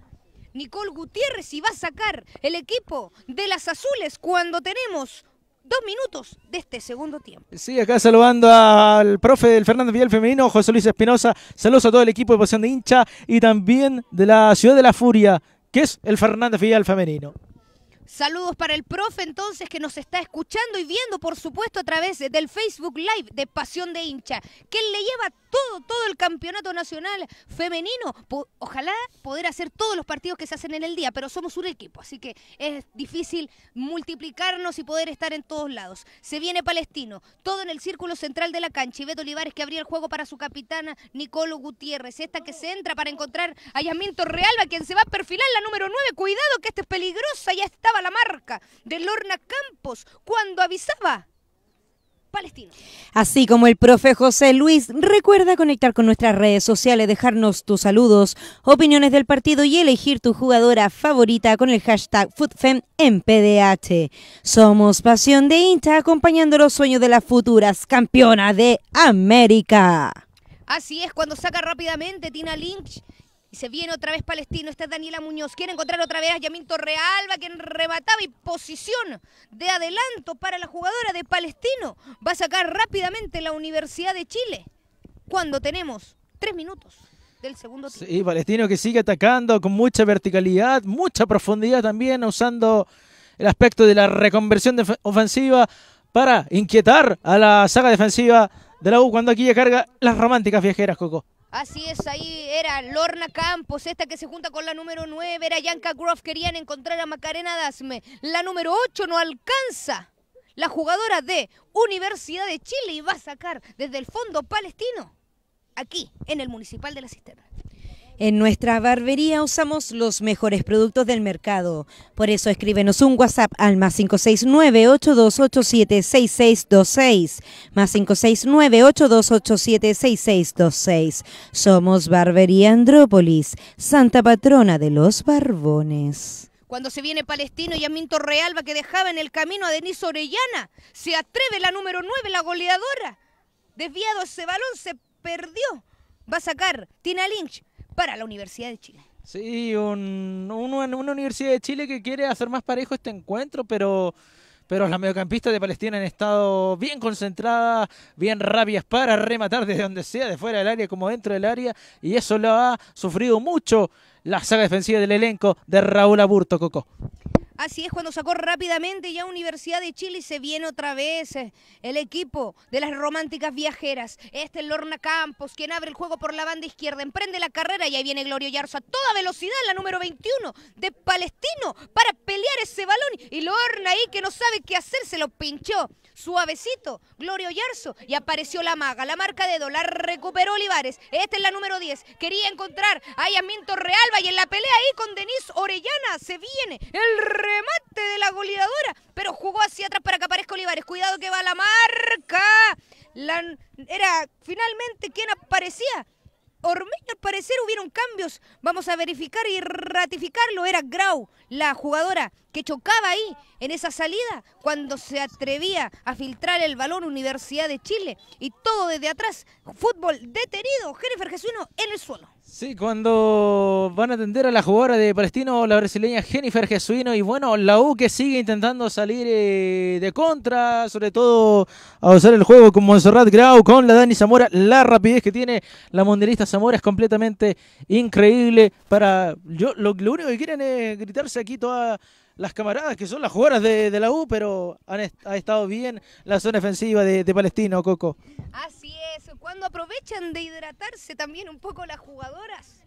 S4: Nicole Gutiérrez y va a sacar el equipo de las azules cuando tenemos dos minutos de este segundo tiempo.
S3: Sí, acá saludando al profe del Fernando Vidal Femenino, José Luis Espinosa. Saludos a todo el equipo de Pasión de Hincha y también de la Ciudad de la Furia, que es el Fernández Vidal Femenino.
S4: Saludos para el profe entonces que nos está escuchando y viendo, por supuesto, a través del Facebook Live de Pasión de Hincha, que le lleva todo, todo el campeonato nacional femenino. ojalá poder hacer todos los partidos que se hacen en el día, pero somos un equipo, así que es difícil multiplicarnos y poder estar en todos lados. Se viene Palestino, todo en el círculo central de la cancha. Y Beto Olivares que abría el juego para su capitana Nicolo Gutiérrez. Esta que se entra para encontrar a Yasmín Torrealba, quien se va a perfilar la número 9. Cuidado que esta es peligrosa, ya estaba la marca de Lorna Campos cuando avisaba.
S1: Así como el profe José Luis, recuerda conectar con nuestras redes sociales, dejarnos tus saludos, opiniones del partido y elegir tu jugadora favorita con el hashtag FootFem en PDH. Somos Pasión de Inta acompañando los sueños de las futuras campeonas de América.
S4: Así es, cuando saca rápidamente Tina Lynch y se viene otra vez Palestino, está Daniela Muñoz. Quiere encontrar otra vez a Yaminto Torrealba, quien rebataba y posición de adelanto para la jugadora de Palestino. Va a sacar rápidamente la Universidad de Chile. Cuando tenemos tres minutos del segundo tiempo.
S3: Sí, Palestino que sigue atacando con mucha verticalidad, mucha profundidad también, usando el aspecto de la reconversión ofensiva para inquietar a la saga defensiva de la U cuando aquí ya carga las románticas viajeras, Coco.
S4: Así es, ahí era Lorna Campos, esta que se junta con la número 9, era Yanka Groff, querían encontrar a Macarena Dasme. La número 8 no alcanza. La jugadora de Universidad de Chile y va a sacar desde el fondo palestino, aquí, en el Municipal de la Cisterna.
S1: En nuestra barbería usamos los mejores productos del mercado. Por eso escríbenos un WhatsApp al más 569-8287-6626. Más 569-8287-6626. Somos Barbería Andrópolis, Santa Patrona de los Barbones.
S4: Cuando se viene Palestino y a Minto Realba que dejaba en el camino a Denise Orellana, se atreve la número 9, la goleadora. Desviado ese balón, se perdió. Va a sacar Tina Lynch para la Universidad de Chile.
S3: Sí, una Universidad de Chile que quiere hacer más parejo este encuentro, pero pero las mediocampistas de Palestina han estado bien concentradas, bien rabias para rematar desde donde sea, de fuera del área como dentro del área, y eso lo ha sufrido mucho la saga defensiva del elenco de Raúl Aburto Coco.
S4: Así es, cuando sacó rápidamente ya Universidad de Chile y se viene otra vez eh, el equipo de las románticas viajeras. Este es Lorna Campos, quien abre el juego por la banda izquierda, emprende la carrera y ahí viene Gloria Yarzo a toda velocidad, la número 21 de Palestino, para pelear ese balón. Y Lorna ahí que no sabe qué hacer, se lo pinchó suavecito, Gloria Yarzo y apareció la maga, la marca de dólar, recuperó Olivares. Esta es la número 10, quería encontrar a Yasmin Realba y en la pelea ahí con Denise Orellana se viene el remate de la goleadora, pero jugó hacia atrás para que aparezca Olivares. Cuidado que va la marca. La, era finalmente quien aparecía. Ormeño al parecer hubieron cambios. Vamos a verificar y ratificarlo. Era Grau, la jugadora que chocaba ahí, en esa salida, cuando se atrevía a filtrar el balón Universidad de Chile. Y todo desde atrás, fútbol detenido, Jennifer Jesuino en el suelo.
S3: Sí, cuando van a atender a la jugadora de Palestino, la brasileña Jennifer Jesuino, y bueno, la U que sigue intentando salir eh, de contra, sobre todo a usar el juego con Monserrat Grau, con la Dani Zamora, la rapidez que tiene la mundialista Zamora es completamente increíble para... yo lo único que quieren es gritarse aquí toda las camaradas que son las jugadoras de, la U, pero han ha estado bien la zona ofensiva de, de, Palestino, Coco.
S4: Así es, cuando aprovechan de hidratarse también un poco las jugadoras,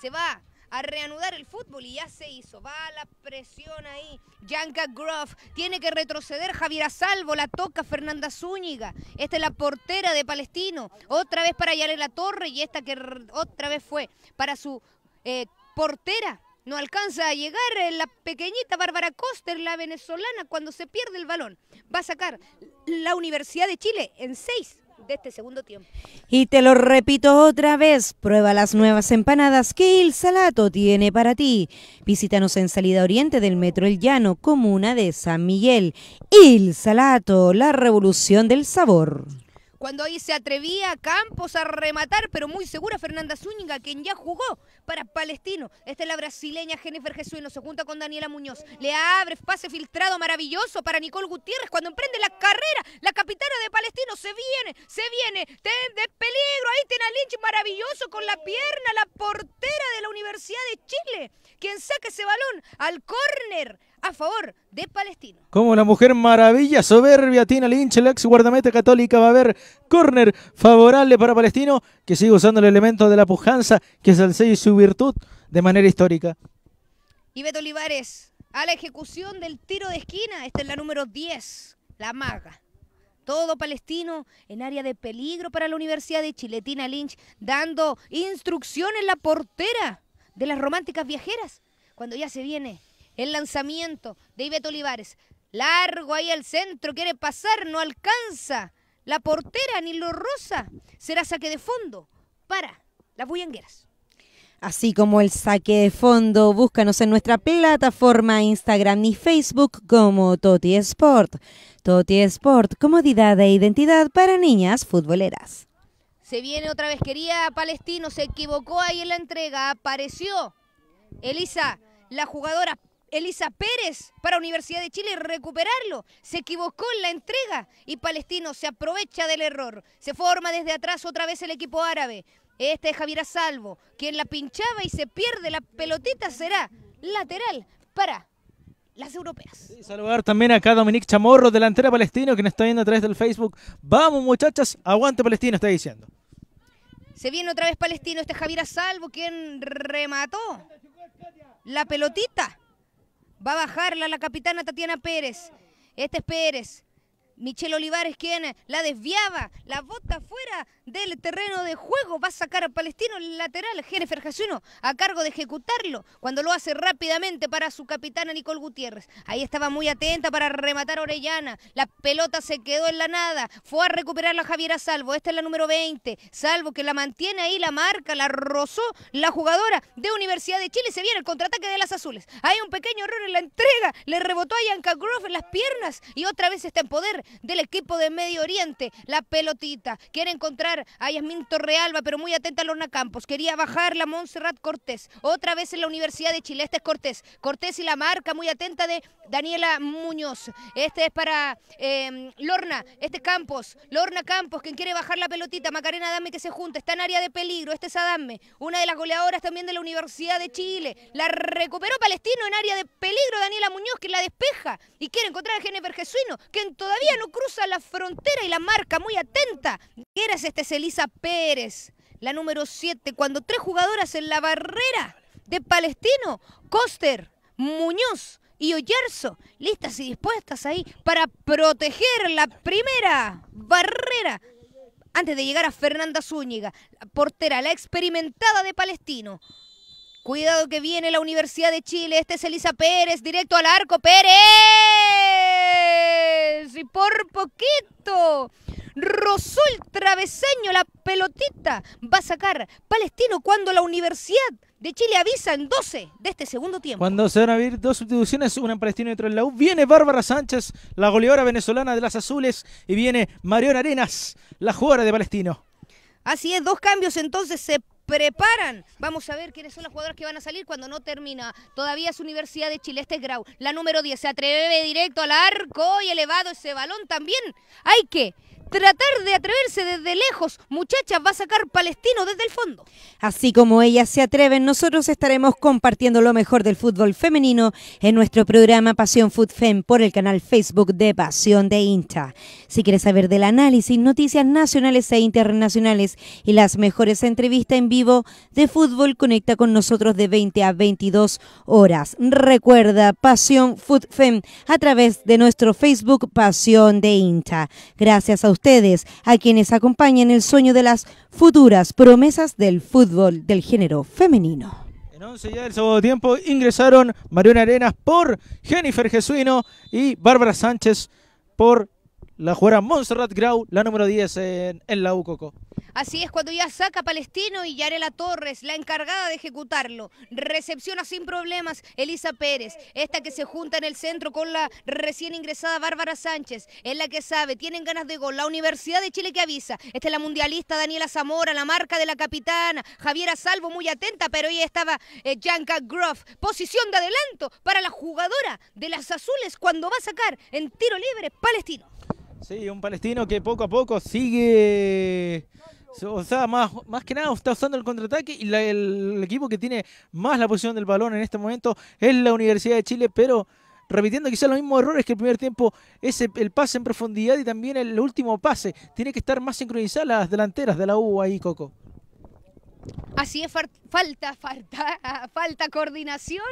S4: se va a reanudar el fútbol y ya se hizo. Va la presión ahí. Yanka Groff tiene que retroceder. Javier Salvo la toca Fernanda Zúñiga. Esta es la portera de Palestino. Otra vez para La Torre y esta que otra vez fue para su eh, portera no alcanza a llegar eh, la pequeñita Bárbara Coster, la venezolana, cuando se pierde el balón. Va a sacar la Universidad de Chile en seis de este segundo tiempo.
S1: Y te lo repito otra vez, prueba las nuevas empanadas que Il Salato tiene para ti. Visítanos en salida oriente del Metro El Llano, comuna de San Miguel. Il Salato, la revolución del sabor
S4: cuando ahí se atrevía Campos a rematar, pero muy segura Fernanda Zúñiga, quien ya jugó para Palestino. Esta es la brasileña Jennifer Jesuino, se junta con Daniela Muñoz, le abre pase filtrado maravilloso para Nicole Gutiérrez cuando emprende la carrera, la capitana de Palestino se viene, se viene, de peligro, ahí tiene a Lynch maravilloso con la pierna, la portera de la Universidad de Chile, quien saca ese balón al córner, a favor de Palestino.
S3: Como la mujer maravilla soberbia Tina Lynch, la ex guardameta católica, va a haber córner favorable para Palestino, que sigue usando el elemento de la pujanza, que es el sello y su virtud de manera histórica.
S4: Y Beto Olivares, a la ejecución del tiro de esquina, esta es la número 10, la maga. Todo palestino en área de peligro para la Universidad de Chiletina Lynch dando instrucciones la portera de las románticas viajeras cuando ya se viene el lanzamiento de Ivette Olivares. Largo ahí al centro, quiere pasar, no alcanza. La portera ni lo rosa. Será saque de fondo para las bullangueras.
S1: Así como el saque de fondo, búscanos en nuestra plataforma Instagram y Facebook como Toti Sport. Toti Sport, comodidad e identidad para niñas futboleras.
S4: Se viene otra vez, quería Palestino, se equivocó ahí en la entrega, apareció Elisa, la jugadora Elisa Pérez para Universidad de Chile recuperarlo. Se equivocó en la entrega y Palestino se aprovecha del error. Se forma desde atrás otra vez el equipo árabe. Este es Javier Salvo, quien la pinchaba y se pierde la pelotita será lateral para las europeas. saludar
S3: también acá a Dominique Chamorro, delantera palestino, que nos está viendo a través del Facebook. Vamos muchachas, aguante palestino, está diciendo.
S4: Se viene otra vez palestino, este es Javier Salvo, quien remató la pelotita. Va a bajarla la capitana Tatiana Pérez. Este es Pérez. Michelle Olivares quien la desviaba, la bota fuera del terreno de juego, va a sacar a Palestino el lateral, Jennifer Jasuno a cargo de ejecutarlo, cuando lo hace rápidamente para su capitana Nicole Gutiérrez. Ahí estaba muy atenta para rematar a Orellana, la pelota se quedó en la nada, fue a recuperarla Javiera Salvo, esta es la número 20, Salvo que la mantiene ahí, la marca, la rozó la jugadora de Universidad de Chile, se viene el contraataque de las azules, hay un pequeño error en la entrega, le rebotó a Yanka Groff en las piernas y otra vez está en poder del equipo de Medio Oriente. La pelotita. Quiere encontrar a Yasmin Torrealba, pero muy atenta a Lorna Campos. Quería bajar la Montserrat Cortés. Otra vez en la Universidad de Chile. Este es Cortés. Cortés y la marca muy atenta de Daniela Muñoz. Este es para em, Lorna. Este es Campos. Lorna Campos, quien quiere bajar la pelotita. Macarena Adame que se junta. Está en área de peligro. Este es Adame. Una de las goleadoras también de la Universidad de Chile. La recuperó Palestino en área de peligro. Daniela Muñoz que la despeja y quiere encontrar a Jennifer Jesuino, quien todavía no cruza la frontera y la marca muy atenta. Eres este elisa Pérez, la número 7, cuando tres jugadoras en la barrera de Palestino, Coster, Muñoz y Oyerzo, listas y dispuestas ahí para proteger la primera barrera. Antes de llegar a Fernanda Zúñiga, la portera, la experimentada de Palestino. Cuidado que viene la Universidad de Chile. Este es Elisa Pérez, directo al arco. Pérez. Y por poquito. Rosó el traveseño la pelotita. Va a sacar Palestino cuando la Universidad de Chile avisa en 12 de este segundo tiempo. Cuando
S3: se van a abrir dos sustituciones, una en Palestino y otra en la U. Viene Bárbara Sánchez, la goleadora venezolana de las Azules. Y viene Marion
S4: Arenas, la jugadora de Palestino. Así es, dos cambios entonces se preparan. Vamos a ver quiénes son las jugadoras que van a salir cuando no termina. Todavía es Universidad de Chile, este Grau. La número 10 se atreve directo al arco y elevado ese balón también. Hay que tratar de atreverse desde lejos. Muchachas, va a sacar Palestino desde el fondo.
S1: Así como ellas se atreven, nosotros estaremos compartiendo lo mejor del fútbol femenino en nuestro programa Pasión Food Fem por el canal Facebook de Pasión de hincha Si quieres saber del análisis, noticias nacionales e internacionales y las mejores entrevistas en vivo de fútbol, conecta con nosotros de 20 a 22 horas. Recuerda Pasión Food Fem a través de nuestro Facebook Pasión de hincha, Gracias a ustedes, a quienes acompañan el sueño de las futuras promesas del fútbol del género femenino.
S3: En 11 ya del segundo tiempo ingresaron Mariona Arenas por Jennifer Jesuino y Bárbara Sánchez por la juega Montserrat Grau, la número 10 en, la UCOCO.
S4: Así es, cuando ya saca Palestino y Yarela Torres, la encargada de ejecutarlo, recepciona sin problemas Elisa Pérez, esta que se junta en el centro con la recién ingresada Bárbara Sánchez, es la que sabe, tienen ganas de gol, la Universidad de Chile que avisa, esta es la mundialista Daniela Zamora, la marca de la capitana, Javiera Salvo muy atenta, pero ahí estaba Yanka eh, Janka Groff, posición de adelanto para la jugadora de las azules cuando va a sacar en tiro libre Palestino.
S3: Sí, un palestino que poco a poco sigue... O sea, más, más que nada está usando el contraataque y el, equipo que tiene más la posición del balón en este momento es la Universidad de Chile, pero repitiendo quizás los mismos errores que el primer tiempo, es el pase en profundidad y también el último pase. Tiene que estar más sincronizada las delanteras de la U ahí, Coco.
S4: Así es, falta, falta, falta coordinación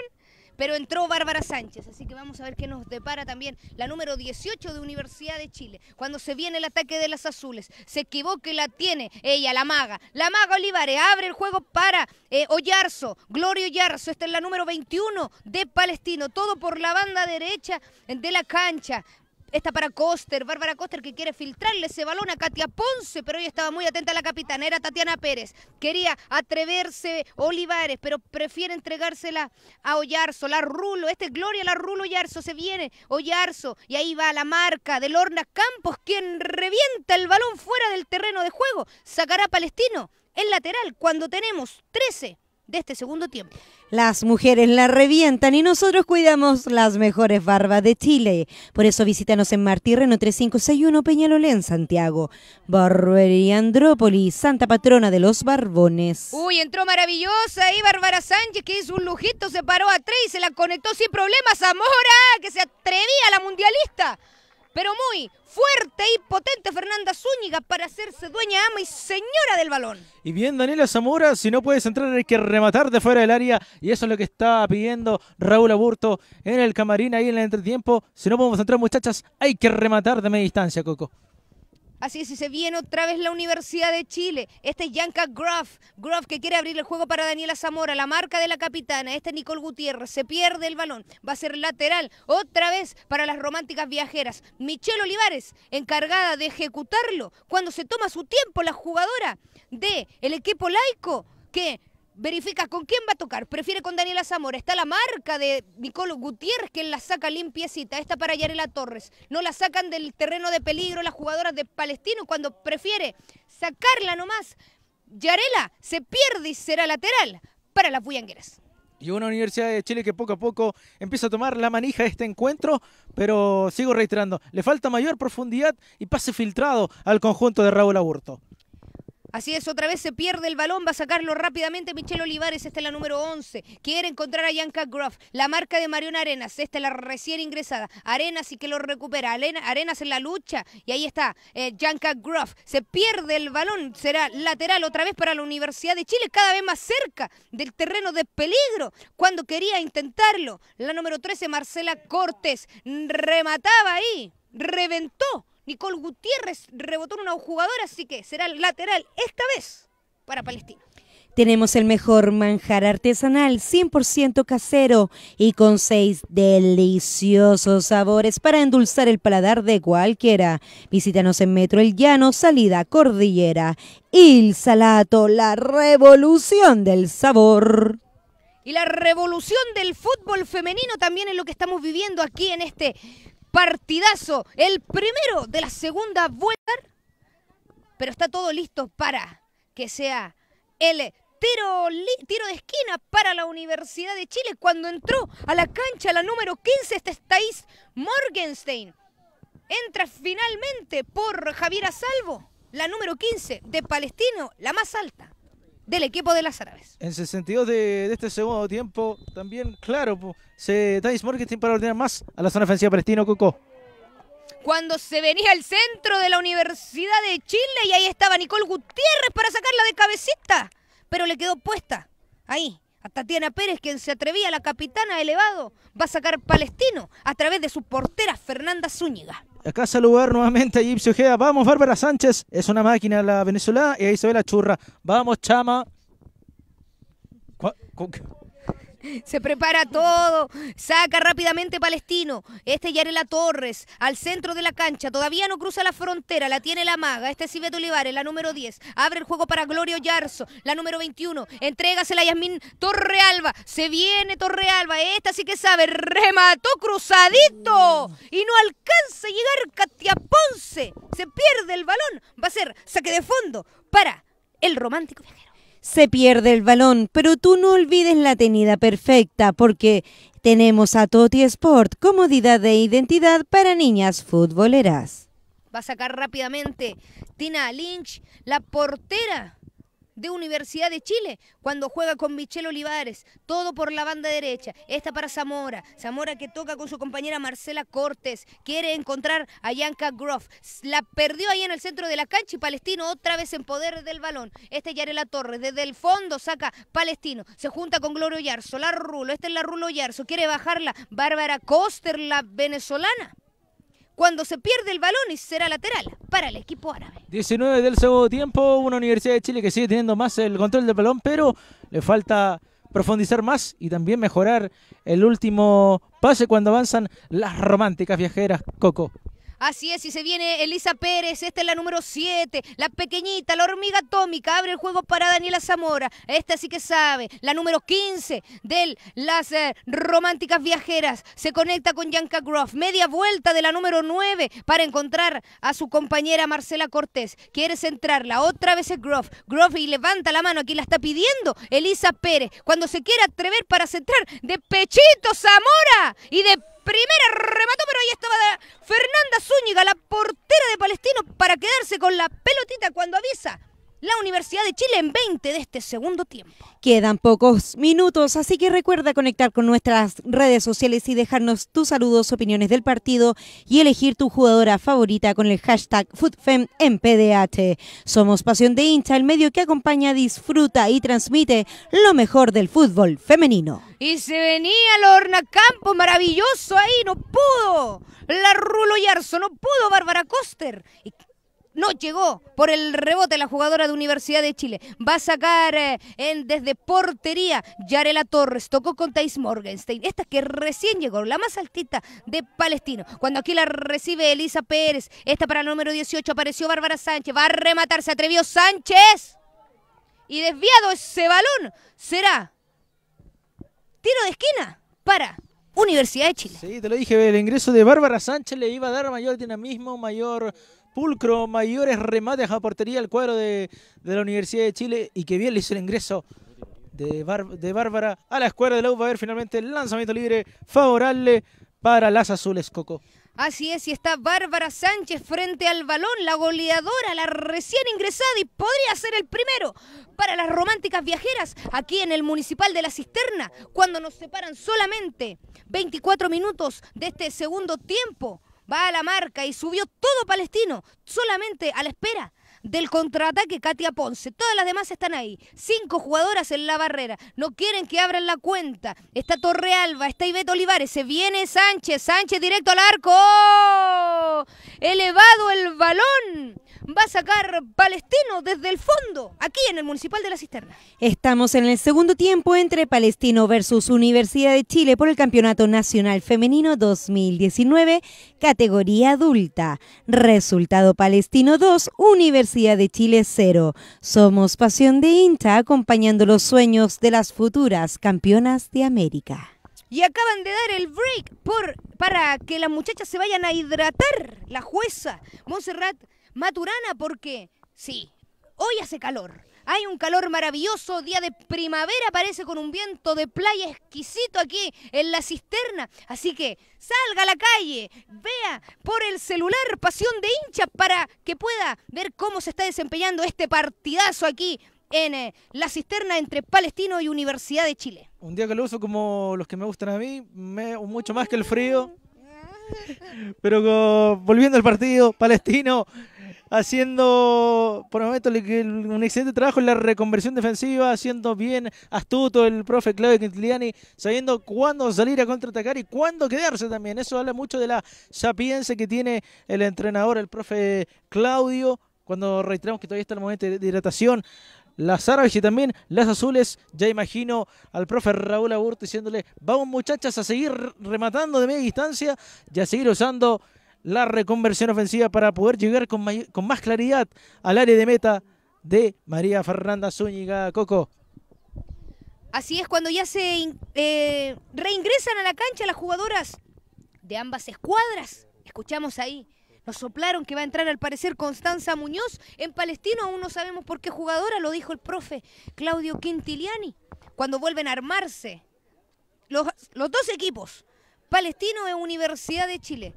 S4: pero entró Bárbara Sánchez, así que vamos a ver qué nos depara también la número 18 de Universidad de Chile. Cuando se viene el ataque de las azules, se equivoca y la tiene ella, la maga. La maga Olivares abre el juego para eh, Gloria Oyarzo, esta es la número 21 de Palestino, todo por la banda derecha de la cancha. Esta para Coster, Bárbara Coster que quiere filtrarle ese balón a Katia Ponce, pero hoy estaba muy atenta a la capitana, era Tatiana Pérez. Quería atreverse Olivares, pero prefiere entregársela a Ollarzo, la Rulo, este Gloria, la Rulo Ollarzo, se viene Ollarzo, y ahí va la marca de Lorna Campos, quien revienta el balón fuera del terreno de juego, sacará Palestino, en lateral, cuando tenemos 13 de este segundo tiempo.
S1: Las mujeres la revientan y nosotros cuidamos las mejores barbas de Chile. Por eso visítanos en Martí Reno 3561 Peñalolén, Santiago. Barbería Andrópolis, Santa Patrona de los Barbones.
S4: Uy, entró maravillosa ahí Bárbara Sánchez, que hizo un lujito, se paró a tres y se la conectó sin problemas. Zamora, que se atrevía a la mundialista. Pero muy, fuerte y potente Fernanda Zúñiga para hacerse dueña, ama y señora del balón.
S3: Y bien, Daniela Zamora, si no puedes entrar hay que rematar de fuera del área y eso es lo que está pidiendo Raúl Aburto en el camarín ahí en el entretiempo. Si no podemos entrar muchachas, hay que rematar de media distancia, Coco.
S4: Así es, y se viene otra vez la Universidad de Chile. Este es Yanka Groff. Groff que quiere abrir el juego para Daniela Zamora, la marca de la capitana. Este es Nicole Gutiérrez. Se pierde el balón. Va a ser lateral. Otra vez para las románticas viajeras. Michelle Olivares, encargada de ejecutarlo. Cuando se toma su tiempo la jugadora del el equipo laico que verifica con quién va a tocar. Prefiere con Daniela Zamora. Está la marca de Nicolo Gutiérrez que la saca limpiecita. Está para Yarela Torres. No la sacan del terreno de peligro las jugadoras de Palestino cuando prefiere sacarla nomás. Yarela se pierde y será lateral para las bullangueras.
S3: Y una Universidad de Chile que poco a poco empieza a tomar la manija de este encuentro, pero sigo reiterando, le falta mayor profundidad y pase filtrado al conjunto de Raúl Aburto.
S4: Así es, otra vez se pierde el balón, va a sacarlo rápidamente Michelle Olivares, esta es la número 11. Quiere encontrar a Yanka Gruff la marca de Marion Arenas, esta es la recién ingresada. Arenas y que lo recupera, Arenas en la lucha y ahí está eh, Yanka Groff. Se pierde el balón, será lateral otra vez para la Universidad de Chile, cada vez más cerca del terreno de peligro cuando quería intentarlo. La número 13, Marcela Cortés, remataba ahí, reventó Nicole Gutiérrez rebotó en una jugadora, así que será el lateral esta vez para
S1: Palestina. Tenemos el mejor manjar artesanal, 100% casero y con seis deliciosos sabores para endulzar el paladar de cualquiera. Visítanos en Metro El Llano, Salida Cordillera. Il Salato, la revolución del sabor.
S4: Y la revolución del fútbol femenino también es lo que estamos viviendo aquí en este partidazo, el primero de la segunda vuelta. Pero está todo listo para que sea el tiro, tiro de esquina para la Universidad de Chile cuando entró a la cancha la número 15, esta es Thais Morgenstein. Entra finalmente por Javier Salvo, la número 15 de Palestino, la más alta del equipo de las árabes.
S3: En 62 de, de este segundo tiempo, también, claro, se Thais Morgenstein para ordenar más a la zona ofensiva palestino, Coco.
S4: Cuando se venía al centro de la Universidad de Chile y ahí estaba Nicole Gutiérrez para sacarla de cabecita, pero le quedó puesta. Ahí, a Tatiana Pérez, quien se atrevía, la capitana elevado, va a sacar palestino a través de su portera Fernanda Zúñiga.
S3: Acá saludar nuevamente a Gipsy Vamos, Bárbara Sánchez. Es una máquina la venezolana. Y ahí se ve la Churra. Vamos, Chama.
S4: Se prepara todo. Saca rápidamente Palestino. Este Yarela Torres al centro de la cancha. Todavía no cruza la frontera. La tiene la maga. Este es Sibeto Olivares, la número 10. Abre el juego para Glorio Yarzo, la número 21. Entrégasela a Yasmín Torrealba. Se viene Torrealba. Esta sí que sabe. Remató cruzadito. Y no alcanza a llegar Katia Ponce. Se pierde el balón. Va a ser saque de fondo para el romántico viaje
S1: se pierde el balón, pero tú no olvides la tenida perfecta porque tenemos a Toti Sport, comodidad de identidad para niñas futboleras.
S4: Va a sacar rápidamente Tina Lynch, la portera de Universidad de Chile cuando juega con Michelle Olivares, todo por la banda derecha. Esta para Zamora, Zamora que toca con su compañera Marcela Cortés, quiere encontrar a Yanka Groff. La perdió ahí en el centro de la cancha y Palestino otra vez en poder del balón. Este Yarela Torres, desde el fondo saca Palestino, se junta con Glorio Yarzo, la Rulo, esta es la Rulo Yarzo, quiere bajarla Bárbara Coster, la venezolana cuando se pierde el balón y será lateral para el equipo árabe.
S3: 19 del segundo tiempo, una Universidad de Chile que sigue teniendo más el control del balón, pero le falta profundizar más y también mejorar el último pase cuando avanzan las románticas viajeras Coco.
S4: Así es, y se viene Elisa Pérez, esta es la número 7, la pequeñita, la hormiga atómica, abre el juego para Daniela Zamora, esta sí que sabe, la número 15 de las eh, románticas viajeras, se conecta con Yanka Groff, media vuelta de la número 9 para encontrar a su compañera Marcela Cortés, quiere centrarla, otra vez es Groff, Groff y levanta la mano, aquí la está pidiendo Elisa Pérez, cuando se quiere atrever para centrar de pechito Zamora y de primera remató, pero ahí estaba Fernanda Zúñiga, la portera de Palestino, para quedarse con la pelotita cuando avisa la Universidad de Chile en 20 de este segundo tiempo.
S1: Quedan pocos minutos, así que recuerda conectar con nuestras redes sociales y dejarnos tus saludos, opiniones del partido y elegir tu jugadora favorita con el hashtag FootFem en PDH. Somos Pasión de Hincha, el medio que acompaña, disfruta y transmite lo mejor del fútbol femenino.
S4: Y se venía Lorna Campo, maravilloso ahí, no pudo. La Rulo Yarzo, no pudo Bárbara Coster. Y no, llegó por el rebote la jugadora de Universidad de Chile. Va a sacar eh, en, desde portería Yarela Torres. Tocó con Thais Morgenstein. Esta que recién llegó, la más altita de Palestino. Cuando aquí la recibe Elisa Pérez. Esta para el número 18 apareció Bárbara Sánchez. Va a rematar, se atrevió Sánchez. Y desviado ese balón. Será tiro de esquina para Universidad de Chile. Sí, te lo dije,
S3: el ingreso de Bárbara Sánchez le iba a dar mayor dinamismo, mayor pulcro, mayores remates a portería el cuadro de, la Universidad de Chile y que bien le hizo el ingreso de, de Bárbara a la escuela de la U. Va a ver finalmente el lanzamiento libre favorable para las azules, Coco.
S4: Así es, y está Bárbara Sánchez frente al balón, la goleadora, la recién ingresada y podría ser el primero para las románticas viajeras aquí en el Municipal de la Cisterna, cuando nos separan solamente 24 minutos de este segundo tiempo va a la marca y subió todo palestino, solamente a la espera del contraataque Katia Ponce. Todas las demás están ahí. Cinco jugadoras en la barrera. No quieren que abran la cuenta. Está Torrealba, está Ivete Olivares. Se viene Sánchez. Sánchez directo al arco. Elevado el balón. Va a sacar Palestino desde el fondo, aquí en el Municipal de la Cisterna.
S1: Estamos en el segundo tiempo entre Palestino versus Universidad de Chile por el Campeonato Nacional Femenino 2019, categoría adulta. Resultado Palestino 2, Universidad de Chile Cero. Somos Pasión de INTA acompañando los sueños de las futuras campeonas de América.
S4: Y acaban de dar el break por, para que las muchachas se vayan a hidratar. La jueza Montserrat Maturana, porque sí, hoy hace calor. Hay un calor maravilloso, día de primavera aparece con un viento de playa exquisito aquí en la cisterna. Así que salga a la calle, vea por el celular pasión de hincha para que pueda ver cómo se está desempeñando este partidazo aquí en eh, la cisterna entre Palestino y Universidad de Chile.
S3: Un día uso como los que me gustan a mí, mucho más que el frío. Pero volviendo al partido, Palestino haciendo por el momento un excelente trabajo en la reconversión defensiva, haciendo bien astuto el profe Claudio Quintiliani, sabiendo cuándo salir a contraatacar y cuándo quedarse también. Eso habla mucho de la sapiencia que tiene el entrenador, el profe Claudio, cuando reiteramos que todavía está el momento de hidratación las árabes y también las azules. Ya imagino al profe Raúl Aburto diciéndole, vamos muchachas a seguir rematando de media distancia y a seguir usando la reconversión ofensiva para poder llegar con, más claridad al área de meta de María Fernanda Zúñiga Coco.
S4: Así es, cuando ya se eh, reingresan a la cancha las jugadoras de ambas escuadras, escuchamos ahí, nos soplaron que va a entrar al parecer Constanza Muñoz en Palestino, aún no sabemos por qué jugadora, lo dijo el profe Claudio Quintiliani, cuando vuelven a armarse los, los dos equipos, Palestino e Universidad de Chile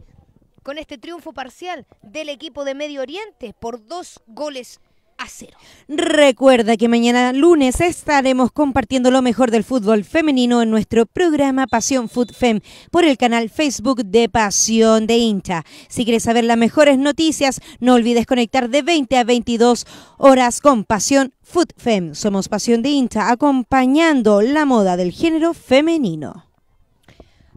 S4: con este triunfo parcial del equipo de Medio Oriente por dos goles a cero.
S1: Recuerda que mañana lunes estaremos compartiendo lo mejor del fútbol femenino en nuestro programa Pasión Food Fem por el canal Facebook de Pasión de Incha. Si quieres saber las mejores noticias, no olvides conectar de 20 a 22 horas con Pasión Food Fem. Somos Pasión de Incha acompañando la moda del género femenino.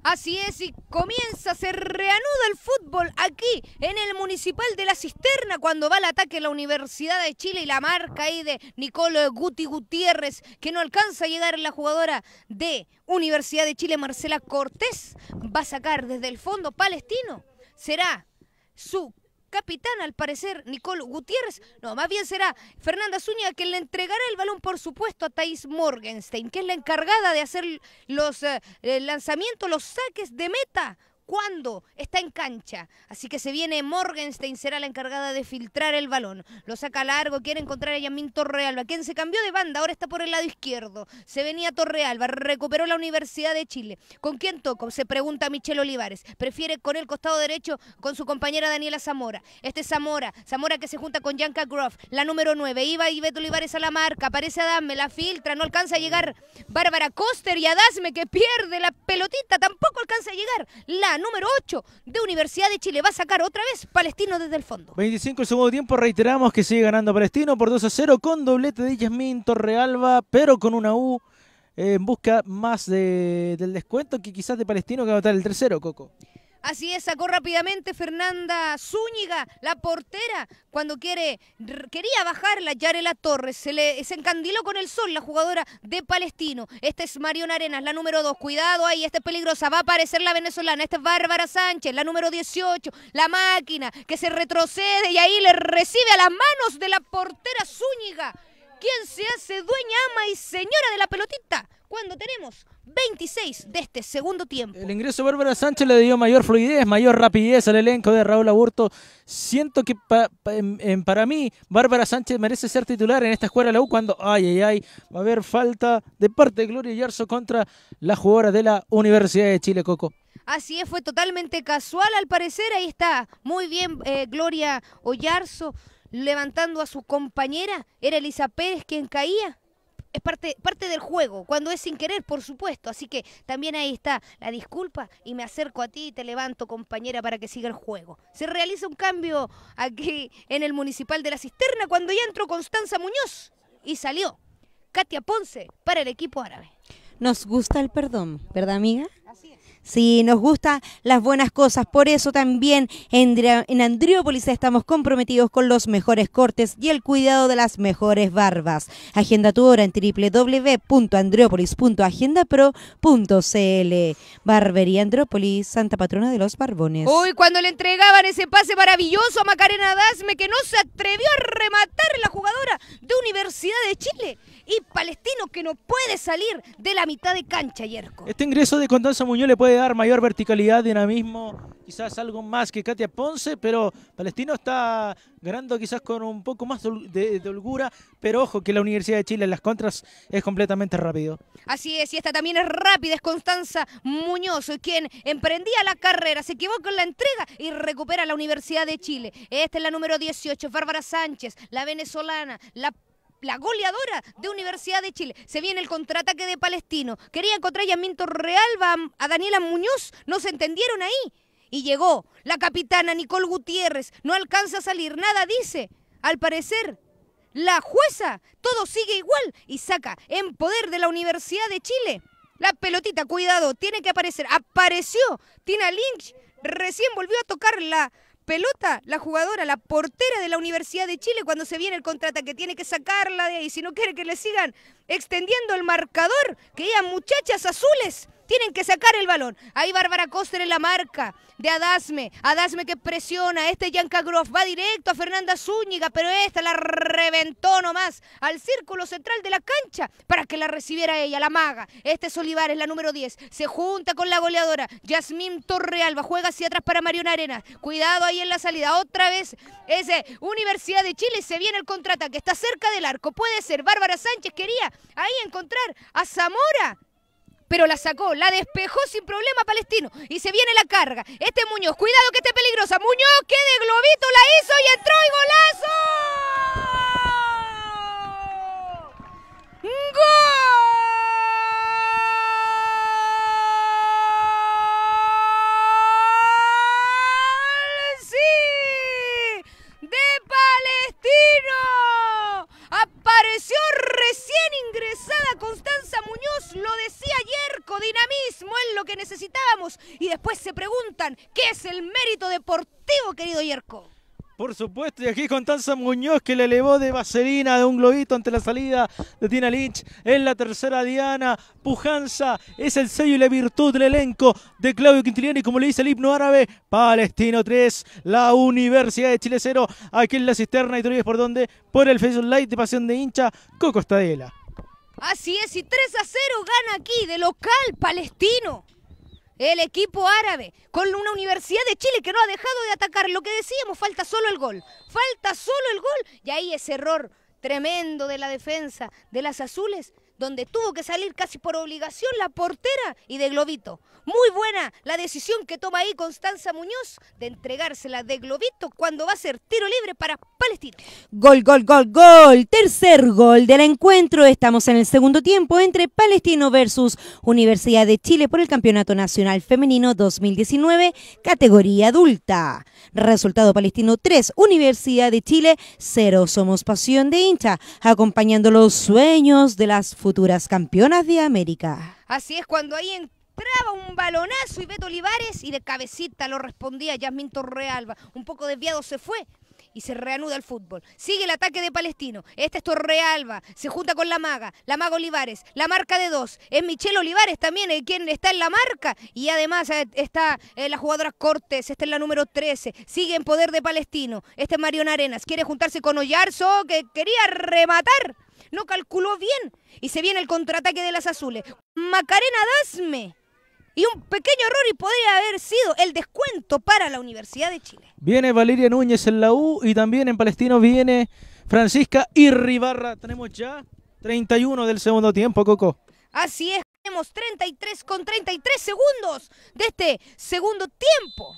S4: Así es, y comienza, se reanuda el fútbol aquí en el Municipal de la Cisterna cuando va al ataque la Universidad de Chile y la marca ahí de Nicolo Guti Gutiérrez, que no alcanza a llegar la jugadora de Universidad de Chile, Marcela Cortés, va a sacar desde el fondo palestino. Será su capitán, al parecer, Nicole Gutiérrez. No, más bien será Fernanda Zúñiga quien le entregará el balón, por supuesto, a Thais Morgenstein, que es la encargada de hacer los eh, eh, lanzamientos, los saques de meta cuándo está en cancha. Así que se viene Morgenstein, será la encargada de filtrar el balón. Lo saca largo, quiere encontrar a Yamín Torrealba, quien se cambió de banda, ahora está por el lado izquierdo. Se venía Torrealba, recuperó la Universidad de Chile. ¿Con quién toco? Se pregunta Michelle Olivares. Prefiere con el costado derecho con su compañera Daniela Zamora. Este es Zamora, Zamora que se junta con Yanka Groff, la número 9. Iba y Olivares a la marca, aparece Adame, la filtra, no alcanza a llegar Bárbara Coster y Adame que pierde la pelotita, tampoco alcanza a llegar. La número 8 de Universidad de Chile. Va a sacar otra vez Palestino desde el fondo.
S3: 25 el segundo tiempo, reiteramos que sigue ganando Palestino por 2 a 0 con doblete de Yasmín Torrealba, pero con una U eh, en busca más del descuento que quizás de Palestino que va a estar el tercero, Coco.
S4: Así es, sacó rápidamente Fernanda Zúñiga, la portera, cuando quiere, quería bajarla Yarela Torres. Se, le, se encandiló con el sol la jugadora de Palestino. Esta es Marion Arenas, la número 2. Cuidado ahí, esta es peligrosa. Va a aparecer la venezolana. Esta es Bárbara Sánchez, la número 18. La máquina que se retrocede y ahí le recibe a las manos de la portera Zúñiga. ¿Quién se hace dueña, ama y señora de la pelotita cuando tenemos 26 de este segundo tiempo. El
S3: ingreso de Bárbara Sánchez le dio mayor fluidez, mayor rapidez al elenco de Raúl Aburto. Siento que para mí Bárbara Sánchez merece ser titular en esta escuela de la U cuando, ay, ay, ay, va a haber falta de parte de Gloria Yarzo contra la jugadora de la Universidad de Chile, Coco.
S4: Así es, fue totalmente casual al parecer. Ahí está, muy bien eh, Gloria Oyarzo levantando a su compañera. Era Elisa Pérez quien caía. Es parte, parte del juego, cuando es sin querer, por supuesto. Así que también ahí está la disculpa y me acerco a ti y te levanto, compañera, para que siga el juego. Se realiza un cambio aquí en el Municipal de la Cisterna cuando ya entró Constanza Muñoz y salió Katia Ponce para el equipo árabe.
S1: Nos gusta el perdón, ¿verdad, amiga? Así es. Sí, nos gustan las buenas cosas. Por eso también en, Andriópolis estamos comprometidos con los mejores cortes y el cuidado de las mejores barbas. Agenda tu hora en www.andriópolis.agendapro.cl. Barbería Andrópolis, Santa Patrona de los Barbones.
S4: hoy cuando le entregaban ese pase maravilloso a Macarena Dasme, que no se atrevió a rematar la jugadora de Universidad de Chile y Palestino que no puede salir de la mitad de cancha, Yerko.
S3: Este ingreso de Contanza Muñoz le puede dar mayor verticalidad, dinamismo, quizás algo más que Katia Ponce, pero Palestino está ganando quizás con un poco más de, de, holgura, pero ojo que la Universidad de Chile en las contras es completamente rápido.
S4: Así es, y esta también es rápida, es Constanza Muñoz, quien emprendía la carrera, se equivoca en la entrega y recupera la Universidad de Chile. Esta es la número 18, Bárbara Sánchez, la venezolana, la la goleadora de Universidad de Chile. Se viene el contraataque de Palestino. Querían Minto Real, va a Daniela Muñoz. No se entendieron ahí. Y llegó la capitana Nicole Gutiérrez. No alcanza a salir. Nada dice. Al parecer, la jueza. Todo sigue igual. Y saca en poder de la Universidad de Chile. La pelotita, cuidado, tiene que aparecer. Apareció Tina Lynch. Recién volvió a tocarla pelota la jugadora, la portera de la Universidad de Chile cuando se viene el contrata que tiene que sacarla de ahí, si no quiere que le sigan extendiendo el marcador, que ya muchachas azules tienen que sacar el balón. Ahí Bárbara Coster en la marca de Adasme. Adasme que presiona. Este Yanka Groff va directo a Fernanda Zúñiga, pero esta la reventó nomás al círculo central de la cancha para que la recibiera ella, la maga. Este es Olivares, la número 10. Se junta con la goleadora. Yasmín Torrealba juega hacia atrás para Marion Arena. Cuidado ahí en la salida. Otra vez ese eh, Universidad de Chile. Se viene el contraataque. Está cerca del arco. Puede ser. Bárbara Sánchez quería ahí encontrar a Zamora pero la sacó, la despejó sin problema Palestino. Y se viene la carga. Este Muñoz, cuidado que esté peligrosa. Muñoz, que de globito la hizo y entró y golazo. ¡Gol! recién ingresada Constanza Muñoz, lo decía ayer, dinamismo es lo que necesitábamos. Y después se preguntan, ¿qué es el mérito deportivo, querido Yerko?
S3: Por supuesto, y aquí con Tanza Muñoz que le elevó de vaselina de un globito ante la salida de Tina Lynch en la tercera diana. Pujanza es el sello y la virtud del elenco de Claudio Y como le dice el himno árabe. Palestino 3, la Universidad de Chile 0, aquí en la cisterna y es por donde, por el Facebook Light de Pasión de Hincha, Coco Estadela.
S4: Así es, y 3 a 0 gana aquí de local palestino el equipo árabe, con una Universidad de Chile que no ha dejado de atacar. Lo que decíamos, falta solo el gol, falta solo el gol. Y ahí ese error tremendo de la defensa de las azules donde tuvo que salir casi por obligación la portera y de globito. Muy buena la decisión que toma ahí Constanza Muñoz de entregársela de globito cuando va a ser tiro libre para Palestino.
S1: Gol, gol, gol, gol. Tercer gol del encuentro. Estamos en el segundo tiempo entre Palestino versus Universidad de Chile por el Campeonato Nacional Femenino 2019, categoría adulta. Resultado Palestino 3, Universidad de Chile 0. Somos pasión de hincha, acompañando los sueños de las futbolistas futuras campeonas de América.
S4: Así es, cuando ahí entraba un balonazo y Beto Olivares y de cabecita lo respondía Yasmín Torrealba. Un poco desviado se fue, y se reanuda el fútbol. Sigue el ataque de Palestino. Este es Torrealba. Se junta con la maga. La maga Olivares. La marca de dos. Es Michelle Olivares también el quien está en la marca. Y además eh, está eh, la jugadora Cortés. Esta es la número 13. Sigue en poder de Palestino. Este es Marion Arenas. Quiere juntarse con Oyarzo que quería rematar no calculó bien y se viene el contraataque de las azules. Macarena Dasme. Y un pequeño error y podría haber sido el descuento para la Universidad de Chile.
S3: Viene Valeria Núñez en la U y también en Palestino viene Francisca Irribarra. Tenemos ya 31 del segundo tiempo, Coco.
S4: Así es, tenemos 33 con 33 segundos de este segundo tiempo.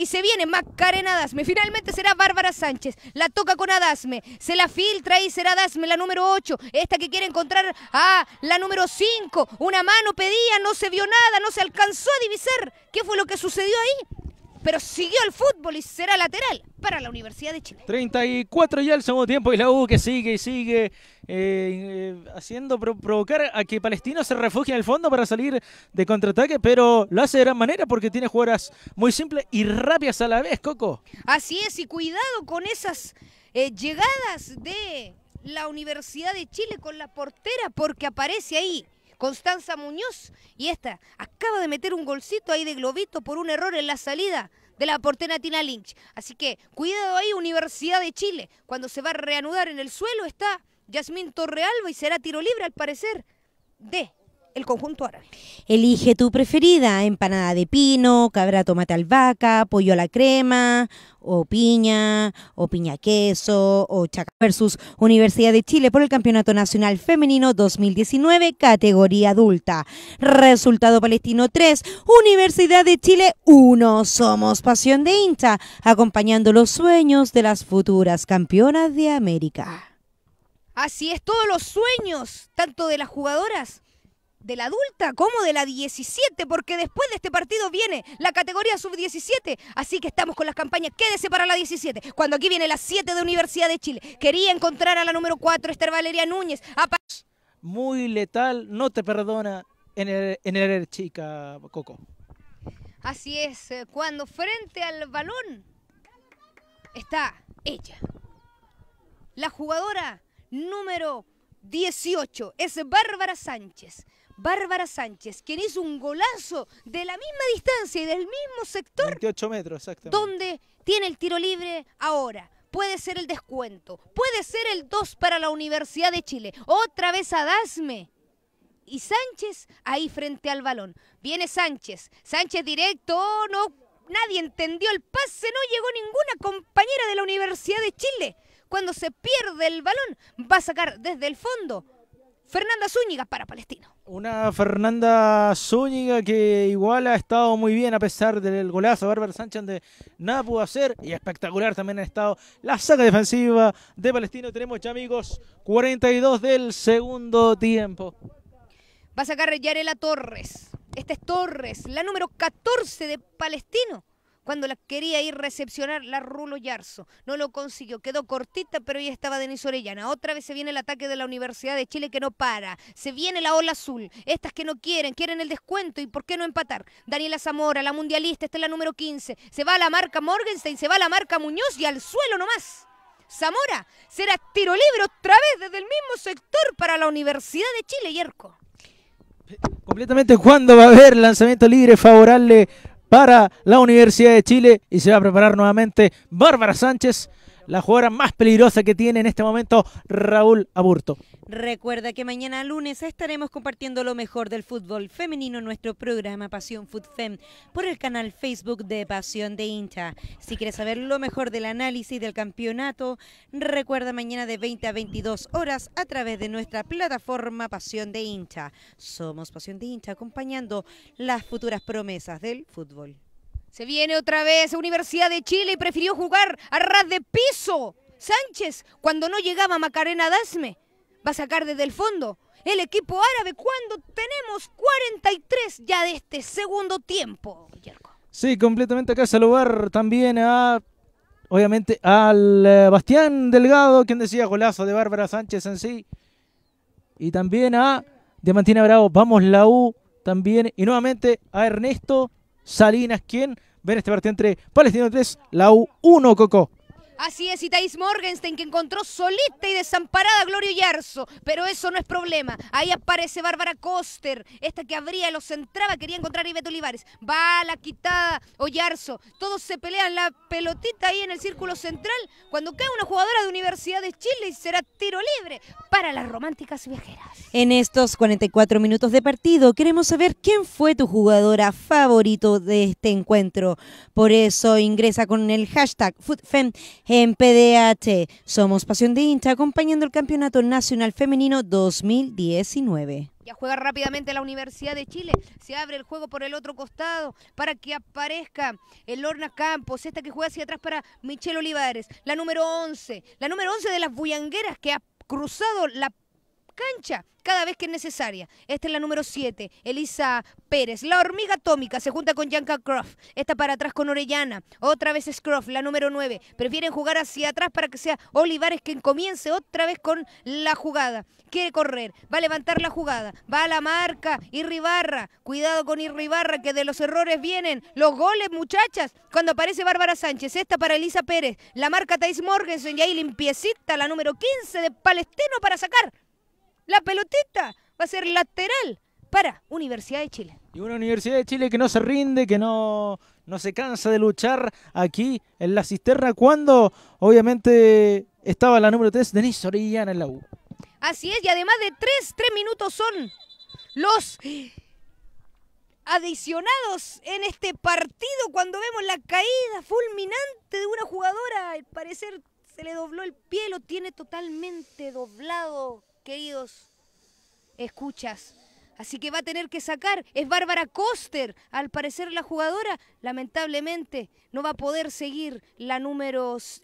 S4: Y se viene Macarena Adasme, Finalmente será Bárbara Sánchez. La toca con Adasme. Se la filtra y será Adasme la número 8. Esta que quiere encontrar a la número 5. Una mano pedía, no se vio nada, no se alcanzó a divisar. ¿Qué fue lo que sucedió ahí? pero siguió el fútbol y será lateral para la Universidad de Chile.
S3: 34 ya el segundo tiempo y la U que sigue y sigue eh, eh, haciendo provocar a que Palestino se refugie en el fondo para salir de contraataque, pero lo hace de gran manera porque tiene jugadas muy simples y rápidas a la vez, Coco.
S4: Así es, y cuidado con esas eh, llegadas de la Universidad de Chile con la portera porque aparece ahí Constanza Muñoz. Y esta acaba de meter un golcito ahí de globito por un error en la salida de la portera Tina Lynch. Así que cuidado ahí, Universidad de Chile. Cuando se va a reanudar en el suelo está Yasmín Torrealba y será tiro libre al parecer de el conjunto árabe.
S1: Elige tu preferida, empanada de pino, cabra tomate albahaca, pollo a la crema, o piña, o piña queso, o chaca versus Universidad de Chile por el Campeonato Nacional Femenino 2019, categoría adulta. Resultado palestino 3, Universidad de Chile 1. Somos Pasión de Hincha, acompañando los sueños de las futuras campeonas de América.
S4: Así es, todos los sueños, tanto de las jugadoras de la adulta como de la 17, porque después de este partido viene la categoría sub-17. Así que estamos con las campañas. Quédese para la 17, cuando aquí viene la 7 de Universidad de Chile. Quería encontrar a la número 4, Esther Valeria Núñez.
S3: Muy letal, no te perdona en el, en el chica, Coco.
S4: Así es, eh, cuando frente al balón está ella, la jugadora número 18, es Bárbara Sánchez. Bárbara Sánchez, quien hizo un golazo de la misma distancia y del mismo sector.
S3: 28 metros, exacto.
S4: Donde tiene el tiro libre ahora. Puede ser el descuento, puede ser el 2 para la Universidad de Chile. Otra vez a Dasme y Sánchez ahí frente al balón. Viene Sánchez, Sánchez directo, oh, no, nadie entendió el pase, no llegó ninguna compañera de la Universidad de Chile. Cuando se pierde el balón, va a sacar desde el fondo Fernanda Zúñiga para Palestino. Una
S3: Fernanda Zúñiga que igual ha estado muy bien a pesar del golazo. Bárbara Sánchez de nada pudo hacer y espectacular también ha estado la saca defensiva de Palestino. Tenemos ya amigos 42 del segundo tiempo.
S4: Va a sacar Yarela Torres. Esta es Torres, la número 14 de Palestino cuando la quería ir recepcionar la Rulo Yarzo. No lo consiguió, quedó cortita, pero ya estaba Denis Orellana. Otra vez se viene el ataque de la Universidad de Chile que no para. Se viene la ola azul. Estas que no quieren, quieren el descuento y ¿por qué no empatar? Daniela Zamora, la mundialista, esta es la número 15. Se va a la marca Morgenstein, se va a la marca Muñoz y al suelo nomás. Zamora será tiro libre otra vez desde el mismo sector para la Universidad de Chile, Yerko.
S3: Completamente cuando va a haber lanzamiento libre favorable para la Universidad de Chile y se va a preparar nuevamente Bárbara Sánchez la jugadora más peligrosa que tiene en este momento Raúl Aburto.
S1: Recuerda que mañana lunes estaremos compartiendo lo mejor del fútbol femenino en nuestro programa Pasión Fem por el canal Facebook de Pasión de Hincha. Si quieres saber lo mejor del análisis del campeonato, recuerda mañana de 20 a 22 horas a través de nuestra plataforma Pasión de Hincha. Somos Pasión de Hincha acompañando las futuras promesas del fútbol. Se viene
S4: otra vez a Universidad de Chile y prefirió jugar a ras de piso. Sánchez, cuando no llegaba Macarena Dazme, va a sacar desde el fondo el equipo árabe cuando tenemos 43 ya de este segundo tiempo,
S3: Sí, completamente acá saludar también a obviamente al eh, Bastián Delgado, quien decía golazo de Bárbara Sánchez en sí. Y también a Diamantina Bravo, vamos la U también. Y nuevamente a Ernesto Salinas, quien ver este partido entre Palestino 3, la U 1, Coco.
S4: Así es, y Thais Morgenstein que encontró solita y desamparada a Gloria Yarzo, pero eso no es problema. Ahí aparece Bárbara Coster, esta que abría, los entraba, quería encontrar a Ivette Olivares. Va la quitada Oyarzo, todos se pelean la pelotita ahí en el círculo central cuando cae una jugadora de Universidad de Chile y será tiro libre para las románticas viajeras.
S1: En estos 44 minutos de partido queremos saber quién fue tu jugadora favorito de este encuentro. Por eso ingresa con el hashtag FootFem en PDH. Somos Pasión de Insta acompañando el Campeonato Nacional Femenino 2019.
S4: Ya juega rápidamente la Universidad de Chile. Se abre el juego por el otro costado para que aparezca el Lorna Campos. Esta que juega hacia atrás para Michelle Olivares. La número 11. La número 11 de las Bullangueras que ha cruzado la cancha cada vez que es necesaria. Esta es la número 7, Elisa Pérez. La hormiga atómica se junta con Yanka Croft. Esta para atrás con Orellana. Otra vez es Croft, la número 9. Prefieren jugar hacia atrás para que sea Olivares quien comience otra vez con la jugada. Quiere correr, va a levantar la jugada, va a la marca, Irribarra. Cuidado con Irribarra que de los errores vienen los goles, muchachas. Cuando aparece Bárbara Sánchez, esta para Elisa Pérez. La marca Thais Morgensen y ahí limpiecita la número 15 de Palestino para sacar la pelotita va a ser lateral para Universidad de Chile.
S3: Y una Universidad de Chile que no se rinde, que no, se cansa de luchar aquí en la cisterna cuando obviamente estaba la número 3, Denise Orellana en la U.
S4: Así es, y además de tres, 3 minutos son los adicionados en este partido cuando vemos la caída fulminante de una jugadora. Al parecer se le dobló el pie, lo tiene totalmente doblado queridos escuchas. Así que va a tener que sacar. Es Bárbara Coster, al parecer la jugadora. Lamentablemente no va a poder seguir la número 5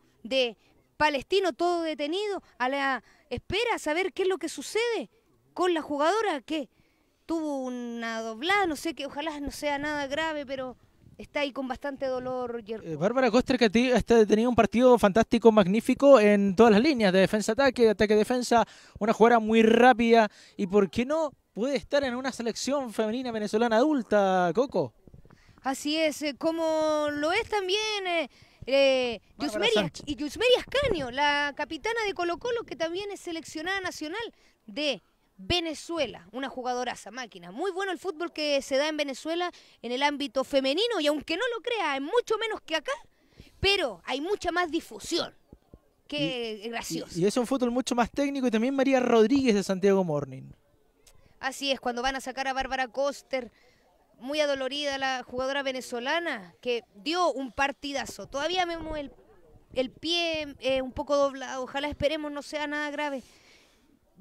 S4: eh, de Palestino, todo detenido, a la espera a saber qué es lo que sucede con la jugadora que tuvo una doblada, no sé que ojalá no sea nada grave, pero está ahí con bastante dolor. Eh,
S3: Bárbara Coster que ha este, tenido un partido fantástico, magnífico en todas las líneas, de defensa-ataque, ataque-defensa, una jugada muy rápida. ¿Y por qué no puede estar en una selección femenina venezolana adulta, Coco?
S4: Así es, eh, como lo es también... Eh, Ascanio, la capitana de Colo Colo, que también es seleccionada nacional de Venezuela, una jugadoraza, máquina. Muy bueno el fútbol que se da en Venezuela en el ámbito femenino y aunque no lo crea, es mucho menos que acá, pero hay mucha más difusión. Qué gracioso.
S3: Y, es un fútbol mucho más técnico y también María Rodríguez de Santiago Morning.
S4: Así es, cuando van a sacar a Bárbara Coster, muy adolorida la jugadora venezolana, que dio un partidazo. Todavía vemos el, el pie eh, un poco doblado, ojalá esperemos no sea nada grave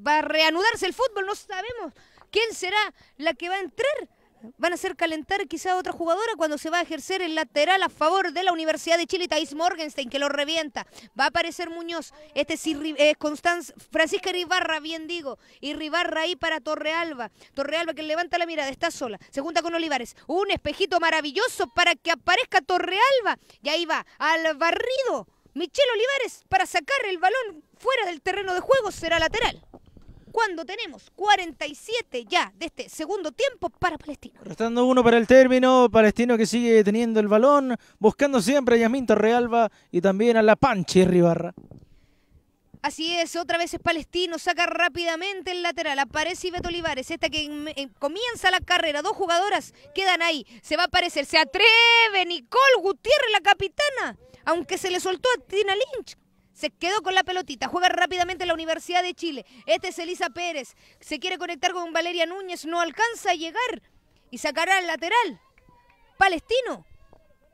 S4: va a reanudarse el fútbol, no sabemos quién será la que va a entrar. Van a hacer calentar quizá otra jugadora cuando se va a ejercer el lateral a favor de la Universidad de Chile, Thais Morgenstein, que lo revienta. Va a aparecer Muñoz, este es eh, Francisca Ribarra, bien digo, y Ribarra ahí para Torrealba. Torrealba que levanta la mirada, está sola, se junta con Olivares. Un espejito maravilloso para que aparezca Torrealba. Y ahí va, al barrido, Michelle Olivares para sacar el balón fuera del terreno de juego, será lateral cuando tenemos 47 ya de este segundo tiempo para
S3: Palestino. Restando uno para el término, Palestino que sigue teniendo el balón, buscando siempre a Yasmín Torrealba y también a la Panche Ribarra.
S4: Así es, otra vez es Palestino, saca rápidamente el lateral, aparece Ibeto Olivares, esta que comienza la carrera, dos jugadoras quedan ahí, se va a aparecer, se atreve Nicole Gutiérrez, la capitana, aunque se le soltó a Tina Lynch, se quedó con la pelotita, juega rápidamente la Universidad de Chile. Este es Elisa Pérez. Se quiere conectar con Valeria Núñez, no alcanza a llegar y sacará al lateral. Palestino.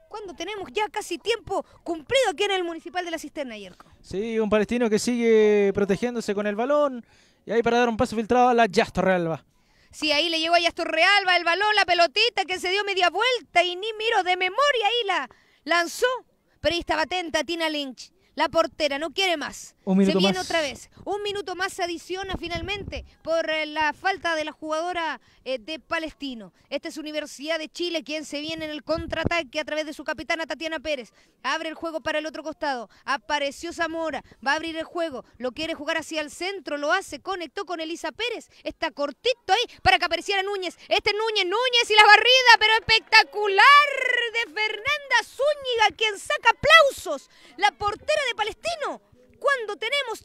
S4: Cuando tenemos ya casi tiempo cumplido aquí en el Municipal de la Cisterna, Yerko.
S3: Sí, un palestino que sigue protegiéndose con el balón. Y ahí para dar un paso filtrado a la Yastorrealba. Realba.
S4: Sí, ahí le llegó a Yastorrealba Realba el balón, la pelotita que se dio media vuelta y ni miro de memoria ahí la lanzó. Pero ahí estaba atenta Tina Lynch. La portera no quiere más se viene otra vez. Un minuto más se adiciona finalmente por eh, la falta de la jugadora eh, de Palestino. Esta es Universidad de Chile quien se viene en el contraataque a través de su capitana Tatiana Pérez. Abre el juego para el otro costado. Apareció Zamora. Va a abrir el juego. Lo quiere jugar hacia el centro. Lo hace. Conectó con Elisa Pérez. Está cortito ahí para que apareciera Núñez. Este es Núñez. Núñez y la barrida. Pero espectacular de Fernanda Zúñiga quien saca aplausos. La portera de Palestino cuando tenemos